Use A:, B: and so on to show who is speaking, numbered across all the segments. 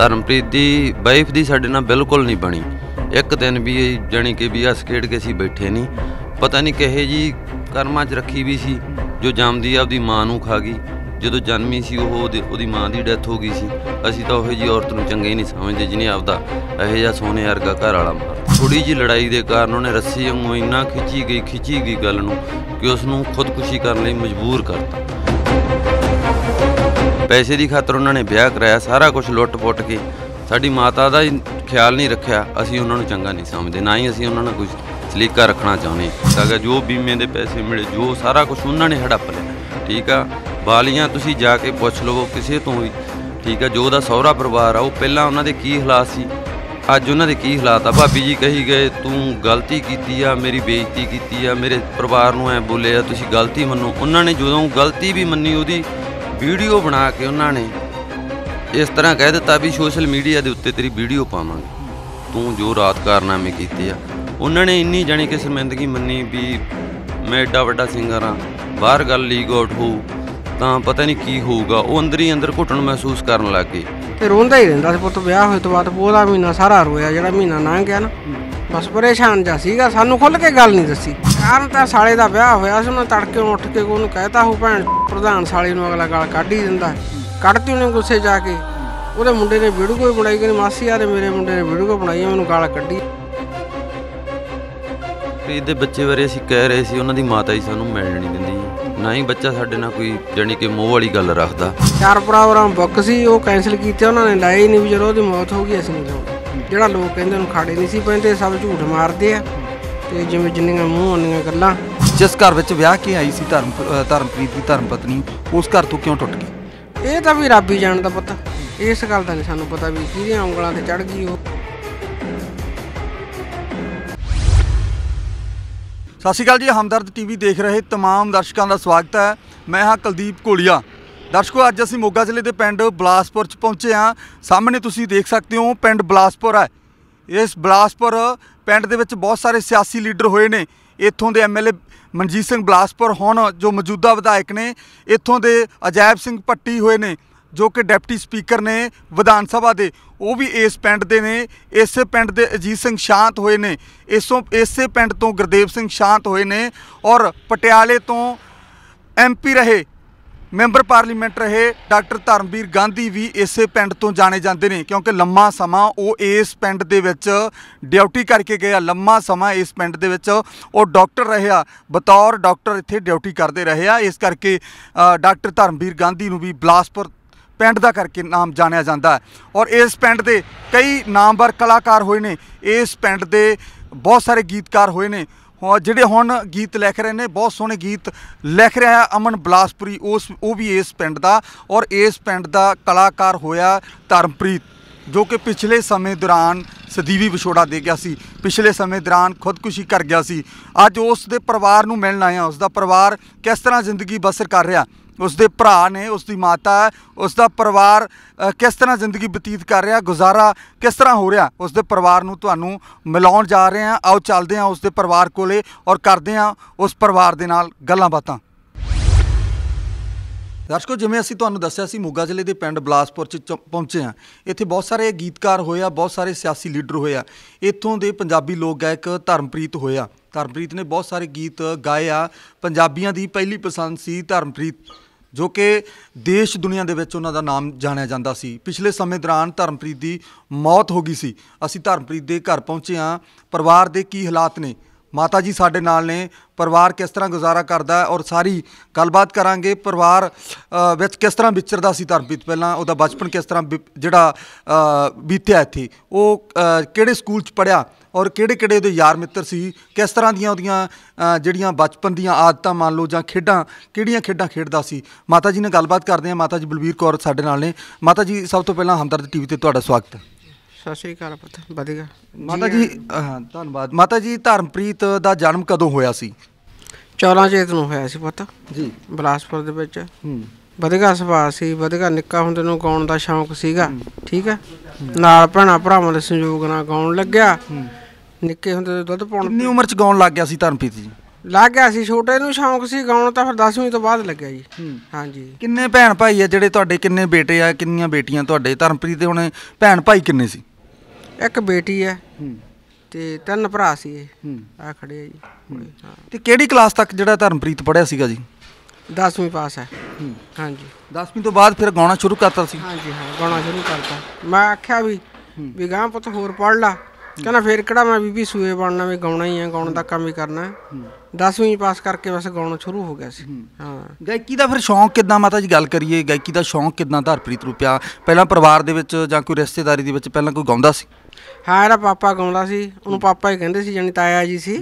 A: ਧਰਮਪ੍ਰੀਤ ਦੀ wife ਦੀ ਸਾਡੇ ਨਾਲ ਬਿਲਕੁਲ ਨਹੀਂ ਬਣੀ ਇੱਕ ਦਿਨ ਵੀ ਜਾਨੀ ਕਿ ਵੀ ਹੱਸ ਖੇਡ ਕੇ ਸੀ ਬੈਠੇ ਨਹੀਂ ਪਤਾ ਨਹੀਂ ਕਿਹੇ ਜੀ ਕਰਮਾਂ 'ਚ ਰੱਖੀ ਵੀ ਸੀ ਜੋ ਜੰਮਦੀ ਆਪਦੀ ਮਾਂ ਨੂੰ ਖਾ ਗਈ ਜਦੋਂ ਜਨਮੀ ਸੀ ਉਹ ਉਹਦੀ ਮਾਂ ਦੀ ਡੈਥ ਹੋ ਗਈ ਸੀ ਅਸੀਂ ਤਾਂ ਉਹੋ ਜੀ ਔਰਤ ਨੂੰ ਚੰਗੇ ਨਹੀਂ ਸਮਝਦੇ ਜਿਹਨੇ ਆਪਦਾ ਇਹ ਜਿਹਾ ਸੋਨੇ ਵਰਗਾ ਘਰ ਵਾਲਾ ਮਾਰ ਥੋੜੀ ਜੀ ਲੜਾਈ ਦੇ ਕਾਰਨ ਉਹਨੇ ਰੱਸੀ ਵਾਂਗੂ ਇੰਨਾ ਖਿੱਚੀ ਗਈ ਖਿੱਚੀ ਗਈ ਗੱਲ ਨੂੰ ਕਿ ਉਸ ਨੂੰ ਖੁਦਕੁਸ਼ੀ ਕਰਨ ਲਈ ਮਜਬੂਰ ਕਰਤਾ ਪੈਸੇ ਦੀ ਖਾਤਰ ਉਹਨਾਂ ਨੇ ਵਿਆਹ ਕਰਾਇਆ ਸਾਰਾ ਕੁਝ ਲੁੱਟ-ਪੁੱਟ ਕੇ ਸਾਡੀ ਮਾਤਾ ਦਾ ਹੀ ਖਿਆਲ ਨਹੀਂ ਰੱਖਿਆ ਅਸੀਂ ਉਹਨਾਂ ਨੂੰ ਚੰਗਾ ਨਹੀਂ ਸਮਝਦੇ ਨਾ ਹੀ ਅਸੀਂ ਉਹਨਾਂ ਨਾਲ ਕੁਝ ਸਲੀਕਾ ਰੱਖਣਾ ਚਾਹੁੰਦੇ ਸਾਗਾ ਜੋ ਬੀਮੇ ਦੇ ਪੈਸੇ ਮਿਲੇ ਜੋ ਸਾਰਾ ਕੁਝ ਉਹਨਾਂ ਨੇ ਹੜੱਪ ਲਿਆ ਠੀਕ ਆ ਬਾਲੀਆਂ ਤੁਸੀਂ ਜਾ ਕੇ ਪੁੱਛ ਲਵੋ ਕਿਸੇ ਤੋਂ ਵੀ ਠੀਕ ਆ ਜੋ ਦਾ ਸਹੁਰਾ ਪਰਿਵਾਰ ਆ ਉਹ ਪਹਿਲਾਂ ਉਹਨਾਂ ਦੇ ਕੀ ਹਾਲਾਤ ਸੀ ਅੱਜ ਉਹਨਾਂ ਦੇ ਕੀ ਹਾਲਾਤ ਆ ਭਾਬੀ ਜੀ ਕਹੀ ਗਏ ਤੂੰ ਗਲਤੀ ਕੀਤੀ ਆ ਮੇਰੀ ਬੇਇੱਜ਼ਤੀ ਕੀਤੀ ਆ ਮੇਰੇ ਪਰਿਵਾਰ ਨੂੰ ਐ ਬੋਲੇ ਆ ਤੁਸੀਂ ਗਲਤੀ ਮੰਨੋ ਉਹਨਾਂ ਨੇ ਜਦੋਂ ਗਲਤੀ ਵੀ ਮੰਨੀ ਉਹਦੀ ਵੀਡੀਓ ਬਣਾ ਕੇ ਉਹਨਾਂ ਨੇ ਇਸ ਤਰ੍ਹਾਂ ਕਹਿ ਦਿੱਤਾ ਵੀ ਸੋਸ਼ਲ ਮੀਡੀਆ ਦੇ ਉੱਤੇ ਤੇਰੀ ਵੀਡੀਓ ਪਾਵਾਂਗੇ ਤੂੰ ਜੋ ਰਾਤ ਕਾਰਨਾਮੇ ਕੀਤੇ ਆ ਉਹਨਾਂ ਨੇ ਇੰਨੀ ਜਾਣੀ ਕਿ ਸ਼ਰਮਿੰਦਗੀ ਮੰਨੀ ਵੀ ਮੈਂ ਏਡਾ ਵੱਡਾ ਸਿੰਗਰ ਆ ਬਾਹਰ ਗੱਲ ਲੀਗ ਆਊਟ ਹੋ ਤਾਂ ਪਤਾ ਨਹੀਂ ਕੀ ਹੋਊਗਾ ਉਹ ਅੰਦਰ ਹੀ ਅੰਦਰ ਘੁੱਟਣ ਮਹਿਸੂਸ ਕਰਨ ਲੱਗ ਗਈ
B: ਤੇ ਰੋਂਦਾ ਹੀ ਰਹਿੰਦਾ ਸੀ ਪੁੱਤ ਵਿਆਹ ਹੋਏ ਤੋਂ ਬਾਅਦ ਪੂਰਾ ਮਹੀਨਾ ਸਾਰਾ ਰੋਇਆ ਜਿਹੜਾ ਮਹੀਨਾ ਲੰਘ ਗਿਆ ਨਾ ਬਸ ਪਰੇਸ਼ਾਨ ਜਾ ਸੀਗਾ ਸਾਨੂੰ ਖੁੱਲ ਕੇ ਗੱਲ ਨਹੀਂ ਦੱਸੀ ਕੱਲ ਤਾਂ ਸਾਲੇ ਦਾ ਵਿਆਹ ਹੋਇਆ ਸੀ ਉਹਨੇ ਤੜਕੇ ਉੱਠ ਕੇ ਉਹਨੂੰ ਕਹਿਤਾ ਹੋ ਭੈਣ ਪ੍ਰਧਾਨ ਸਾਲੇ ਨੂੰ ਅਗਲਾ ਗਾਲ ਕੱਢ ਹੀ ਦਿੰਦਾ ਕੱਢਤੀ ਉਹਨੇ ਗੁੱਸੇ ਜਾ ਕੇ ਉਹਦੇ ਮੁੰਡੇ ਨੇ ਵੀਡੀਓ ਹੀ ਬਣਾਈ ਕਿ ਮਾਸੀ ਆਰੇ ਮੇਰੇ ਮੁੰਡੇ ਨੇ ਵੀਡੀਓ ਬਣਾਈ ਮੈਨੂੰ ਗਾਲ ਕੱਢੀ
A: ਪ੍ਰੀਤ ਦੇ ਬੱਚੇ ਬਾਰੇ ਅਸੀਂ ਕਹਿ ਰਹੇ ਸੀ ਉਹਨਾਂ ਦੀ ਮਾਤਾ ਹੀ ਸਾਨੂੰ ਮਿਲਣ ਨਹੀਂ ਦਿੰਦੀ ਨਾ ਹੀ ਬੱਚਾ ਸਾਡੇ ਨਾਲ ਕੋਈ ਜਾਨੀ ਕਿ ਮੋਹ ਵਾਲੀ ਗੱਲ ਰੱਖਦਾ
B: ਚਾਰ ਪ੍ਰੋਗਰਾਮ ਬੁੱਕ ਸੀ ਉਹ ਕੈਨਸਲ ਕੀਤੇ ਉਹਨਾਂ ਨੇ ਹੀ ਨਹੀਂ ਵੀ ਜਦੋਂ ਉਹਦੀ ਮੌਤ ਹੋ ਗਈ ਅਸੀਂ ਨਹੀਂ ਜਿਹੜਾ ਲੋਕ ਕਹਿੰਦੇ ਉਹਨੂੰ ਖਾੜੇ ਨਹੀਂ ਸੀ ਪੈਂਦੇ ਸਭ ਝੂਠ ਮਾਰਦੇ ਆ ਤੇ ਜਿਵੇਂ ਜਿੰਨੀਆਂ ਮੂੰਹ ਆਉਣੀਆਂ ਗੱਲਾਂ ਜਿਸ ਘਰ ਵਿੱਚ ਵਿਆਹ ਕੇ ਆਈ ਸੀ ਧਰਮ ਧਰਮਪ੍ਰੀਤ ਦੀ ਧਰਮ
C: ਪਤਨੀ ਉਸ ਘਰ ਤੋਂ ਕਿਉਂ ਟੁੱਟ ਗਈ
B: ਇਹ ਤਾਂ ਵੀ ਰੱਬ ਹੀ ਜਾਣਦਾ ਪਤਾ ਇਸ ਗੱਲ ਦਾ ਨਹੀਂ ਸਾਨੂੰ ਪਤਾ
C: ਵੀ ਕਿਹਦੀਆਂ ਉਂਗਲਾਂ ਤੇ ਚੜ ਗਈ ਉਹ ਸਤਿ ਸ਼੍ਰੀ ਅਕਾਲ ਜੀ ਹਮਦਰਦ ਟੀਵੀ ਦੇਖ ਰਹੇ ਤਮਾਮ ਦਰਸ਼ਕਾਂ ਦਾ ਸਵਾਗਤ ਹੈ ਮੈਂ ਹਾਂ ਕੁਲਦੀਪ ਕੋਲੀਆ ਦਰਸ਼ਕੋ ਅੱਜ ਅਸੀਂ ਮੋਗਾ ਜ਼ਿਲ੍ਹੇ ਦੇ ਪਿੰਡ ਬਲਾਸਪੁਰ ਚ ਪਹੁੰਚੇ ਹਾਂ ਸਾਹਮਣੇ ਤੁਸੀਂ ਦੇਖ ਸਕਦੇ ਹੋ ਪਿੰਡ ਬਲਾਸਪੁਰ ਹੈ ਇਸ ਬਲਾਸਪੁਰ ਪਿੰਡ ਦੇ ਵਿੱਚ ਬਹੁਤ ਸਾਰੇ ਸਿਆਸੀ ਲੀਡਰ ਹੋਏ ਨੇ ਇੱਥੋਂ ਦੇ ਐਮਐਲਏ ਮਨਜੀਤ ਸਿੰਘ ਬਲਾਸਪੁਰ ਹੁਣ ਜੋ ਮੌਜੂਦਾ ਵਿਧਾਇਕ ਨੇ ਇੱਥੋਂ ਦੇ ਅਜੈਬ ਸਿੰਘ ਪੱਟੀ ਹੋਏ ਨੇ ਜੋ ਕਿ ਡਿਪਟੀ ਸਪੀਕਰ ਨੇ ਵਿਧਾਨ ਸਭਾ ਦੇ ਉਹ ਵੀ ਇਸ ਪਿੰਡ ਦੇ ਨੇ ਇਸੇ ਪਿੰਡ ਦੇ ਅਜੀਤ ਸਿੰਘ ਸ਼ਾਂਤ ਹੋਏ ਨੇ ਇਸੋਂ ਇਸੇ ਪਿੰਡ ਤੋਂ ਗੁਰਦੇਵ ਸਿੰਘ ਸ਼ਾਂਤ ਹੋਏ ਨੇ ਔਰ ਪਟਿਆਲੇ ਤੋਂ ਐਮਪੀ ਰਹੇ ਮੈਂਬਰ ਪਾਰਲੀਮੈਂਟ ਰਹੇ ਡਾਕਟਰ ਧਰਮਵੀਰ ਗਾਂਧੀ ਵੀ ਇਸੇ ਪਿੰਡ ਤੋਂ ਜਾਣੇ ਜਾਂਦੇ ਨੇ ਕਿਉਂਕਿ ਲੰਮਾ ਸਮਾਂ ਉਹ ਇਸ ਪਿੰਡ ਦੇ ਵਿੱਚ ਡਿਊਟੀ ਕਰਕੇ ਗਿਆ ਲੰਮਾ ਸਮਾਂ ਇਸ ਪਿੰਡ ਦੇ ਵਿੱਚ ਉਹ ਡਾਕਟਰ ਰਹਿਆ ਬਤੌਰ ਡਾਕਟਰ ਇੱਥੇ ਡਿਊਟੀ ਕਰਦੇ ਰਹੇ ਆ ਇਸ ਕਰਕੇ ਡਾਕਟਰ ਧਰਮਵੀਰ ਗਾਂਧੀ ਨੂੰ ਵੀ ਬਲਾਸਪੁਰ ਪਿੰਡ ਦਾ ਕਰਕੇ ਨਾਮ ਜਾਣਿਆ ਜਾਂਦਾ ਹੈ ਔਰ ਇਸ ਪਿੰਡ ਦੇ ਕਈ ਨਾਮਵਰ ਕਲਾਕਾਰ ਹੋਏ ਨੇ ਇਸ ਪਿੰਡ ਦੇ ਬਹੁਤ ਸਾਰੇ ਗੀਤਕਾਰ ਹੋਏ ਨੇ ਜਿਹੜੇ ਹੁਣ ਗੀਤ ਲਿਖ ਰਹੇ ਨੇ ਬਹੁਤ ਸੋਹਣੇ ਗੀਤ ਲਿਖ ਰਿਹਾ ਹੈ ਅਮਨ ਬਲਾਸਪੁਰੀ ਉਸ ਉਹ ਵੀ ਇਸ ਪਿੰਡ ਦਾ ਔਰ ਇਸ ਪਿੰਡ ਦਾ ਕਲਾਕਾਰ ਹੋਇਆ ਧਰਮਪ੍ਰੀਤ ਜੋ ਕਿ ਪਿਛਲੇ ਸਮੇਂ ਦੌਰਾਨ ਸਦੀਵੀ ਵਿਛੋੜਾ ਦੇ ਗਿਆ ਸੀ ਪਿਛਲੇ ਸਮੇਂ ਦੌਰਾਨ ਖੁਦਕੁਸ਼ੀ ਕਰ ਗਿਆ ਸੀ ਅੱਜ ਉਸ ਦੇ ਪਰਿਵਾਰ ਨੂੰ ਮਿਲਣ ਆਇਆ ਉਸ ਦਾ ਪਰਿਵਾਰ ਕਿਸ ਤਰ੍ਹਾਂ ਜ਼ਿੰਦਗੀ ਬਸਰ ਕਰ ਰਿਹਾ ਉਸ ਦੇ ਭਰਾ ਨੇ ਉਸ ਦੀ ਮਾਤਾ ਹੈ ਉਸ ਦਾ ਪਰਿਵਾਰ ਕਿਸ ਤਰ੍ਹਾਂ ਜ਼ਿੰਦਗੀ ਬਤੀਤ ਕਰ ਰਿਹਾ ਗੁਜ਼ਾਰਾ ਕਿਸ ਤਰ੍ਹਾਂ ਹੋ ਰਿਹਾ ਉਸ ਦੇ ਪਰਿਵਾਰ ਨੂੰ ਤੁਹਾਨੂੰ ਮਿਲਾਉਣ ਜਾ ਰਹੇ ਹਾਂ ਆਓ ਚੱਲਦੇ ਹਾਂ ਉਸ ਦੇ ਪਰਿਵਾਰ ਕੋਲੇ ਔਰ ਕਰਦੇ ਹਾਂ ਉਸ ਪਰਿਵਾਰ ਦੇ ਨਾਲ ਗੱਲਾਂ ਬਾਤਾਂ ਦਰਸ਼ਕੋ ਜਿਵੇਂ ਅਸੀਂ ਤੁਹਾਨੂੰ ਦੱਸਿਆ ਸੀ ਮੋਗਾ ਜ਼ਿਲ੍ਹੇ ਦੇ ਪਿੰਡ ਬਲਾਸਪੁਰ ਚ ਪਹੁੰਚੇ ਆ ਇੱਥੇ ਬਹੁਤ ਸਾਰੇ ਗੀਤਕਾਰ ਹੋਏ ਆ ਬਹੁਤ ਸਾਰੇ ਸਿਆਸੀ ਲੀਡਰ ਹੋਏ ਆ ਇੱਥੋਂ ਦੇ ਪੰਜਾਬੀ ਲੋਕ ਗਾਇਕ ਧਰਮਪ੍ਰੀਤ ਹੋਏ ਆ ਧਰਮਪ੍ਰੀਤ ਨੇ ਬਹੁਤ ਸਾਰੇ ਗੀਤ ਗਾਏ ਆ ਪੰਜਾਬੀਆਂ ਦੀ ਪਹਿਲੀ ਪਸੰਦ ਸੀ ਧਰਮਪ੍ਰੀਤ ਜੋ ਕਿ ਦੇਸ਼ ਦੁਨੀਆ ਦੇ ਵਿੱਚ ਉਹਨਾਂ ਦਾ ਨਾਮ ਜਾਣਿਆ ਜਾਂਦਾ ਸੀ ਪਿਛਲੇ ਸਮੇਂ ਦੌਰਾਨ ਧਰਮਪ੍ਰੀਤ ਦੀ ਮੌਤ ਹੋ ਗਈ ਸੀ ਅਸੀਂ ਧਰਮਪ੍ਰੀਤ ਦੇ ਘਰ ਪਹੁੰਚੇ ਹਾਂ ਪਰਿਵਾਰ ਦੇ ਕੀ ਹਾਲਾਤ ਨੇ ਮਾਤਾ ਜੀ ਸਾਡੇ ਨਾਲ ਨੇ ਪਰਿਵਾਰ ਕਿਸ ਤਰ੍ਹਾਂ ਗੁਜ਼ਾਰਾ ਕਰਦਾ ਔਰ ਸਾਰੀ ਗੱਲਬਾਤ ਕਰਾਂਗੇ ਪਰਿਵਾਰ ਵਿੱਚ ਕਿਸ ਤਰ੍ਹਾਂ ਵਿਚਰਦਾ ਸੀ ਧਰਮਪ੍ਰੀਤ ਪਹਿਲਾਂ ਉਹਦਾ ਬਚਪਨ ਕਿਸ ਤਰ੍ਹਾਂ ਜਿਹੜਾ ਬੀਤਿਆ ਇੱਥੇ ਉਹ ਕਿਹੜੇ ਸਕੂਲ 'ਚ ਪੜਿਆ ਔਰ ਕਿਹੜੇ ਕਿਹੜੇ ਉਹਦੇ ਯਾਰ ਮਿੱਤਰ ਸੀ ਕਿਸ ਤਰ੍ਹਾਂ ਦੀਆਂ ਉਹਦੀਆਂ ਜਿਹੜੀਆਂ ਬਚਪਨ ਦੀਆਂ ਆਦਤਾਂ ਮੰਨ ਲਓ ਜਾਂ ਖੇਡਾਂ ਕਿਹੜੀਆਂ ਖੇਡਾਂ ਖੇਡਦਾ ਸੀ ਮਾਤਾ ਜੀ ਨਾਲ ਗੱਲਬਾਤ ਕਰਦੇ ਆ ਮਾਤਾ ਜੀ ਬਲਬੀਰ ਕੌਰ ਸਾਡੇ ਨਾਲ ਨੇ ਮਾਤਾ ਜੀ ਸਭ ਤੋਂ ਪਹਿਲਾਂ ਹਮਦਰਦ ਟੀਵੀ ਤੇ ਤੁਹਾਡਾ ਸਵਾਗਤ ਹੈ
B: ਸਤਿ ਸ਼੍ਰੀ ਅਕਾਲ ਪੁੱਤ ਵਧੀਆ ਮਾਤਾ ਜੀ
C: ਧੰਨਵਾਦ ਮਾਤਾ ਜੀ ਧਰਮਪ੍ਰੀਤ ਦਾ ਜਨਮ ਕਦੋਂ ਹੋਇਆ ਸੀ 14 ਚੇਤ ਨੂੰ ਹੋਇਆ ਸੀ ਪੁੱਤ ਜੀ ਬਲਾਸਪੁਰ ਦੇ
B: ਵਿੱਚ ਹੂੰ ਵਧਗਾ ਸੁਭਾਅ ਸੀ ਵਧਗਾ ਨਿੱਕਾ ਹੁੰਦੇ ਨੂੰ ਗਾਉਣ ਦਾ ਸ਼ੌਂਕ ਸੀਗਾ ਠੀਕ ਹੈ ਨਾਲ ਭੈਣਾ ਭਰਾਵਾਂ ਦੇ ਸੰਯੋਗ ਨਾਲ ਗਾਉਣ ਲੱਗਿਆ ਨਿੱਕੇ ਹੁੰਦੇ ਤੋਂ ਦੁੱਧ ਪਾਉਣ ਕਿੰਨੀ ਉਮਰ
C: ਚ ਗਾਉਣ ਲੱਗ ਗਿਆ ਸੀ ਧਰਮਪ੍ਰੀਤ ਜੀ
B: ਲੱਗ ਗਿਆ ਸੀ ਛੋਟੇ ਨੂੰ ਸ਼ੌਂਕ ਸੀ ਗਾਉਣ ਤਾਂ ਫਿਰ 10ਵੀਂ ਤੋਂ ਬਾਅਦ ਲੱਗਿਆ ਜੀ ਹਾਂਜੀ
C: ਕਿੰਨੇ ਭੈਣ ਭਾਈ ਆ ਜਿਹੜੇ ਤੁਹਾਡੇ ਕਿੰਨੇ ਬੇਟੇ ਆ ਕਿੰਨੀਆਂ ਬੇਟੀਆਂ ਤੁਹਾਡੇ ਧਰਮਪ੍ਰੀਤ ਦੇ ਹੁਣ ਭੈਣ ਭਾਈ ਕਿੰਨੇ ਸੀ
B: ਇੱਕ ਬੇਟੀ ਆ ਤੇ ਤਿੰਨ ਭਰਾ ਸੀ ਇਹ ਆ ਖੜੇ ਆ ਜੀ
C: ਤੇ ਕਿਹੜੀ ਕਲਾਸ ਤੱਕ ਜਿਹੜਾ ਧਰਮਪ੍ਰੀਤ ਪੜਿਆ ਸੀਗਾ ਜੀ 10ਵੀਂ ਪਾਸ ਹੈ ਹਾਂਜੀ 10ਵੀਂ ਤੋਂ ਬਾਅਦ ਫਿਰ ਗਾਉਣਾ ਸ਼ੁਰੂ ਕਰਤਾ ਸੀ ਹਾਂਜੀ ਹਾਂ ਗਾਉਣਾ ਸ਼ੁਰੂ ਕਰਤਾ ਮੈਂ
B: ਆਖਿਆ ਵੀ ਵੀ ਗਾਂ ਪੁੱਤ ਹੋਰ ਪੜ ਲਾ ਕਹਿੰਦਾ ਫੇਰ ਕਿਹੜਾ ਮੈਂ ਬੀਬੀ ਸੂਏ ਬਣਨਾ ਵੀ ਗਾਉਣਾ ਹੀ ਹੈ ਗਾਉਣ ਦਾ ਕੰਮ ਹੀ ਕਰਨਾ ਹੈ 10ਵੀਂ ਪਾਸ ਕਰਕੇ ਬਸ ਗਾਉਣਾ ਸ਼ੁਰੂ ਹੋ ਗਿਆ ਸੀ ਹਾਂ
C: ਗਾਇਕੀ ਦਾ ਫਿਰ ਸ਼ੌਂਕ ਕਿਦਾਂ ਮਾਤਾ ਜੀ ਗੱਲ ਕਰੀਏ ਗਾਇਕੀ ਦਾ ਸ਼ੌਂਕ ਕਿਦਾਂ ਧਰਪ੍ਰੀਤ ਰੂਪਿਆ ਪਹਿਲਾਂ ਪਰਿਵਾਰ ਦੇ ਵਿੱਚ ਜਾਂ ਕੋਈ ਰਿਸ਼ਤੇਦਾਰੀ ਦੇ ਵਿੱਚ ਪਹਿਲਾਂ ਕੋਈ ਗਾਉਂਦਾ ਸੀ ਹਾਂ ਇਹਦਾ ਪਾਪਾ ਗਾਉਂਦਾ ਸੀ ਉਹਨੂੰ ਪਾਪਾ ਹੀ ਕਹਿੰਦੇ ਸੀ ਜਾਨੀ ਤਾਇਆ ਜੀ ਸੀ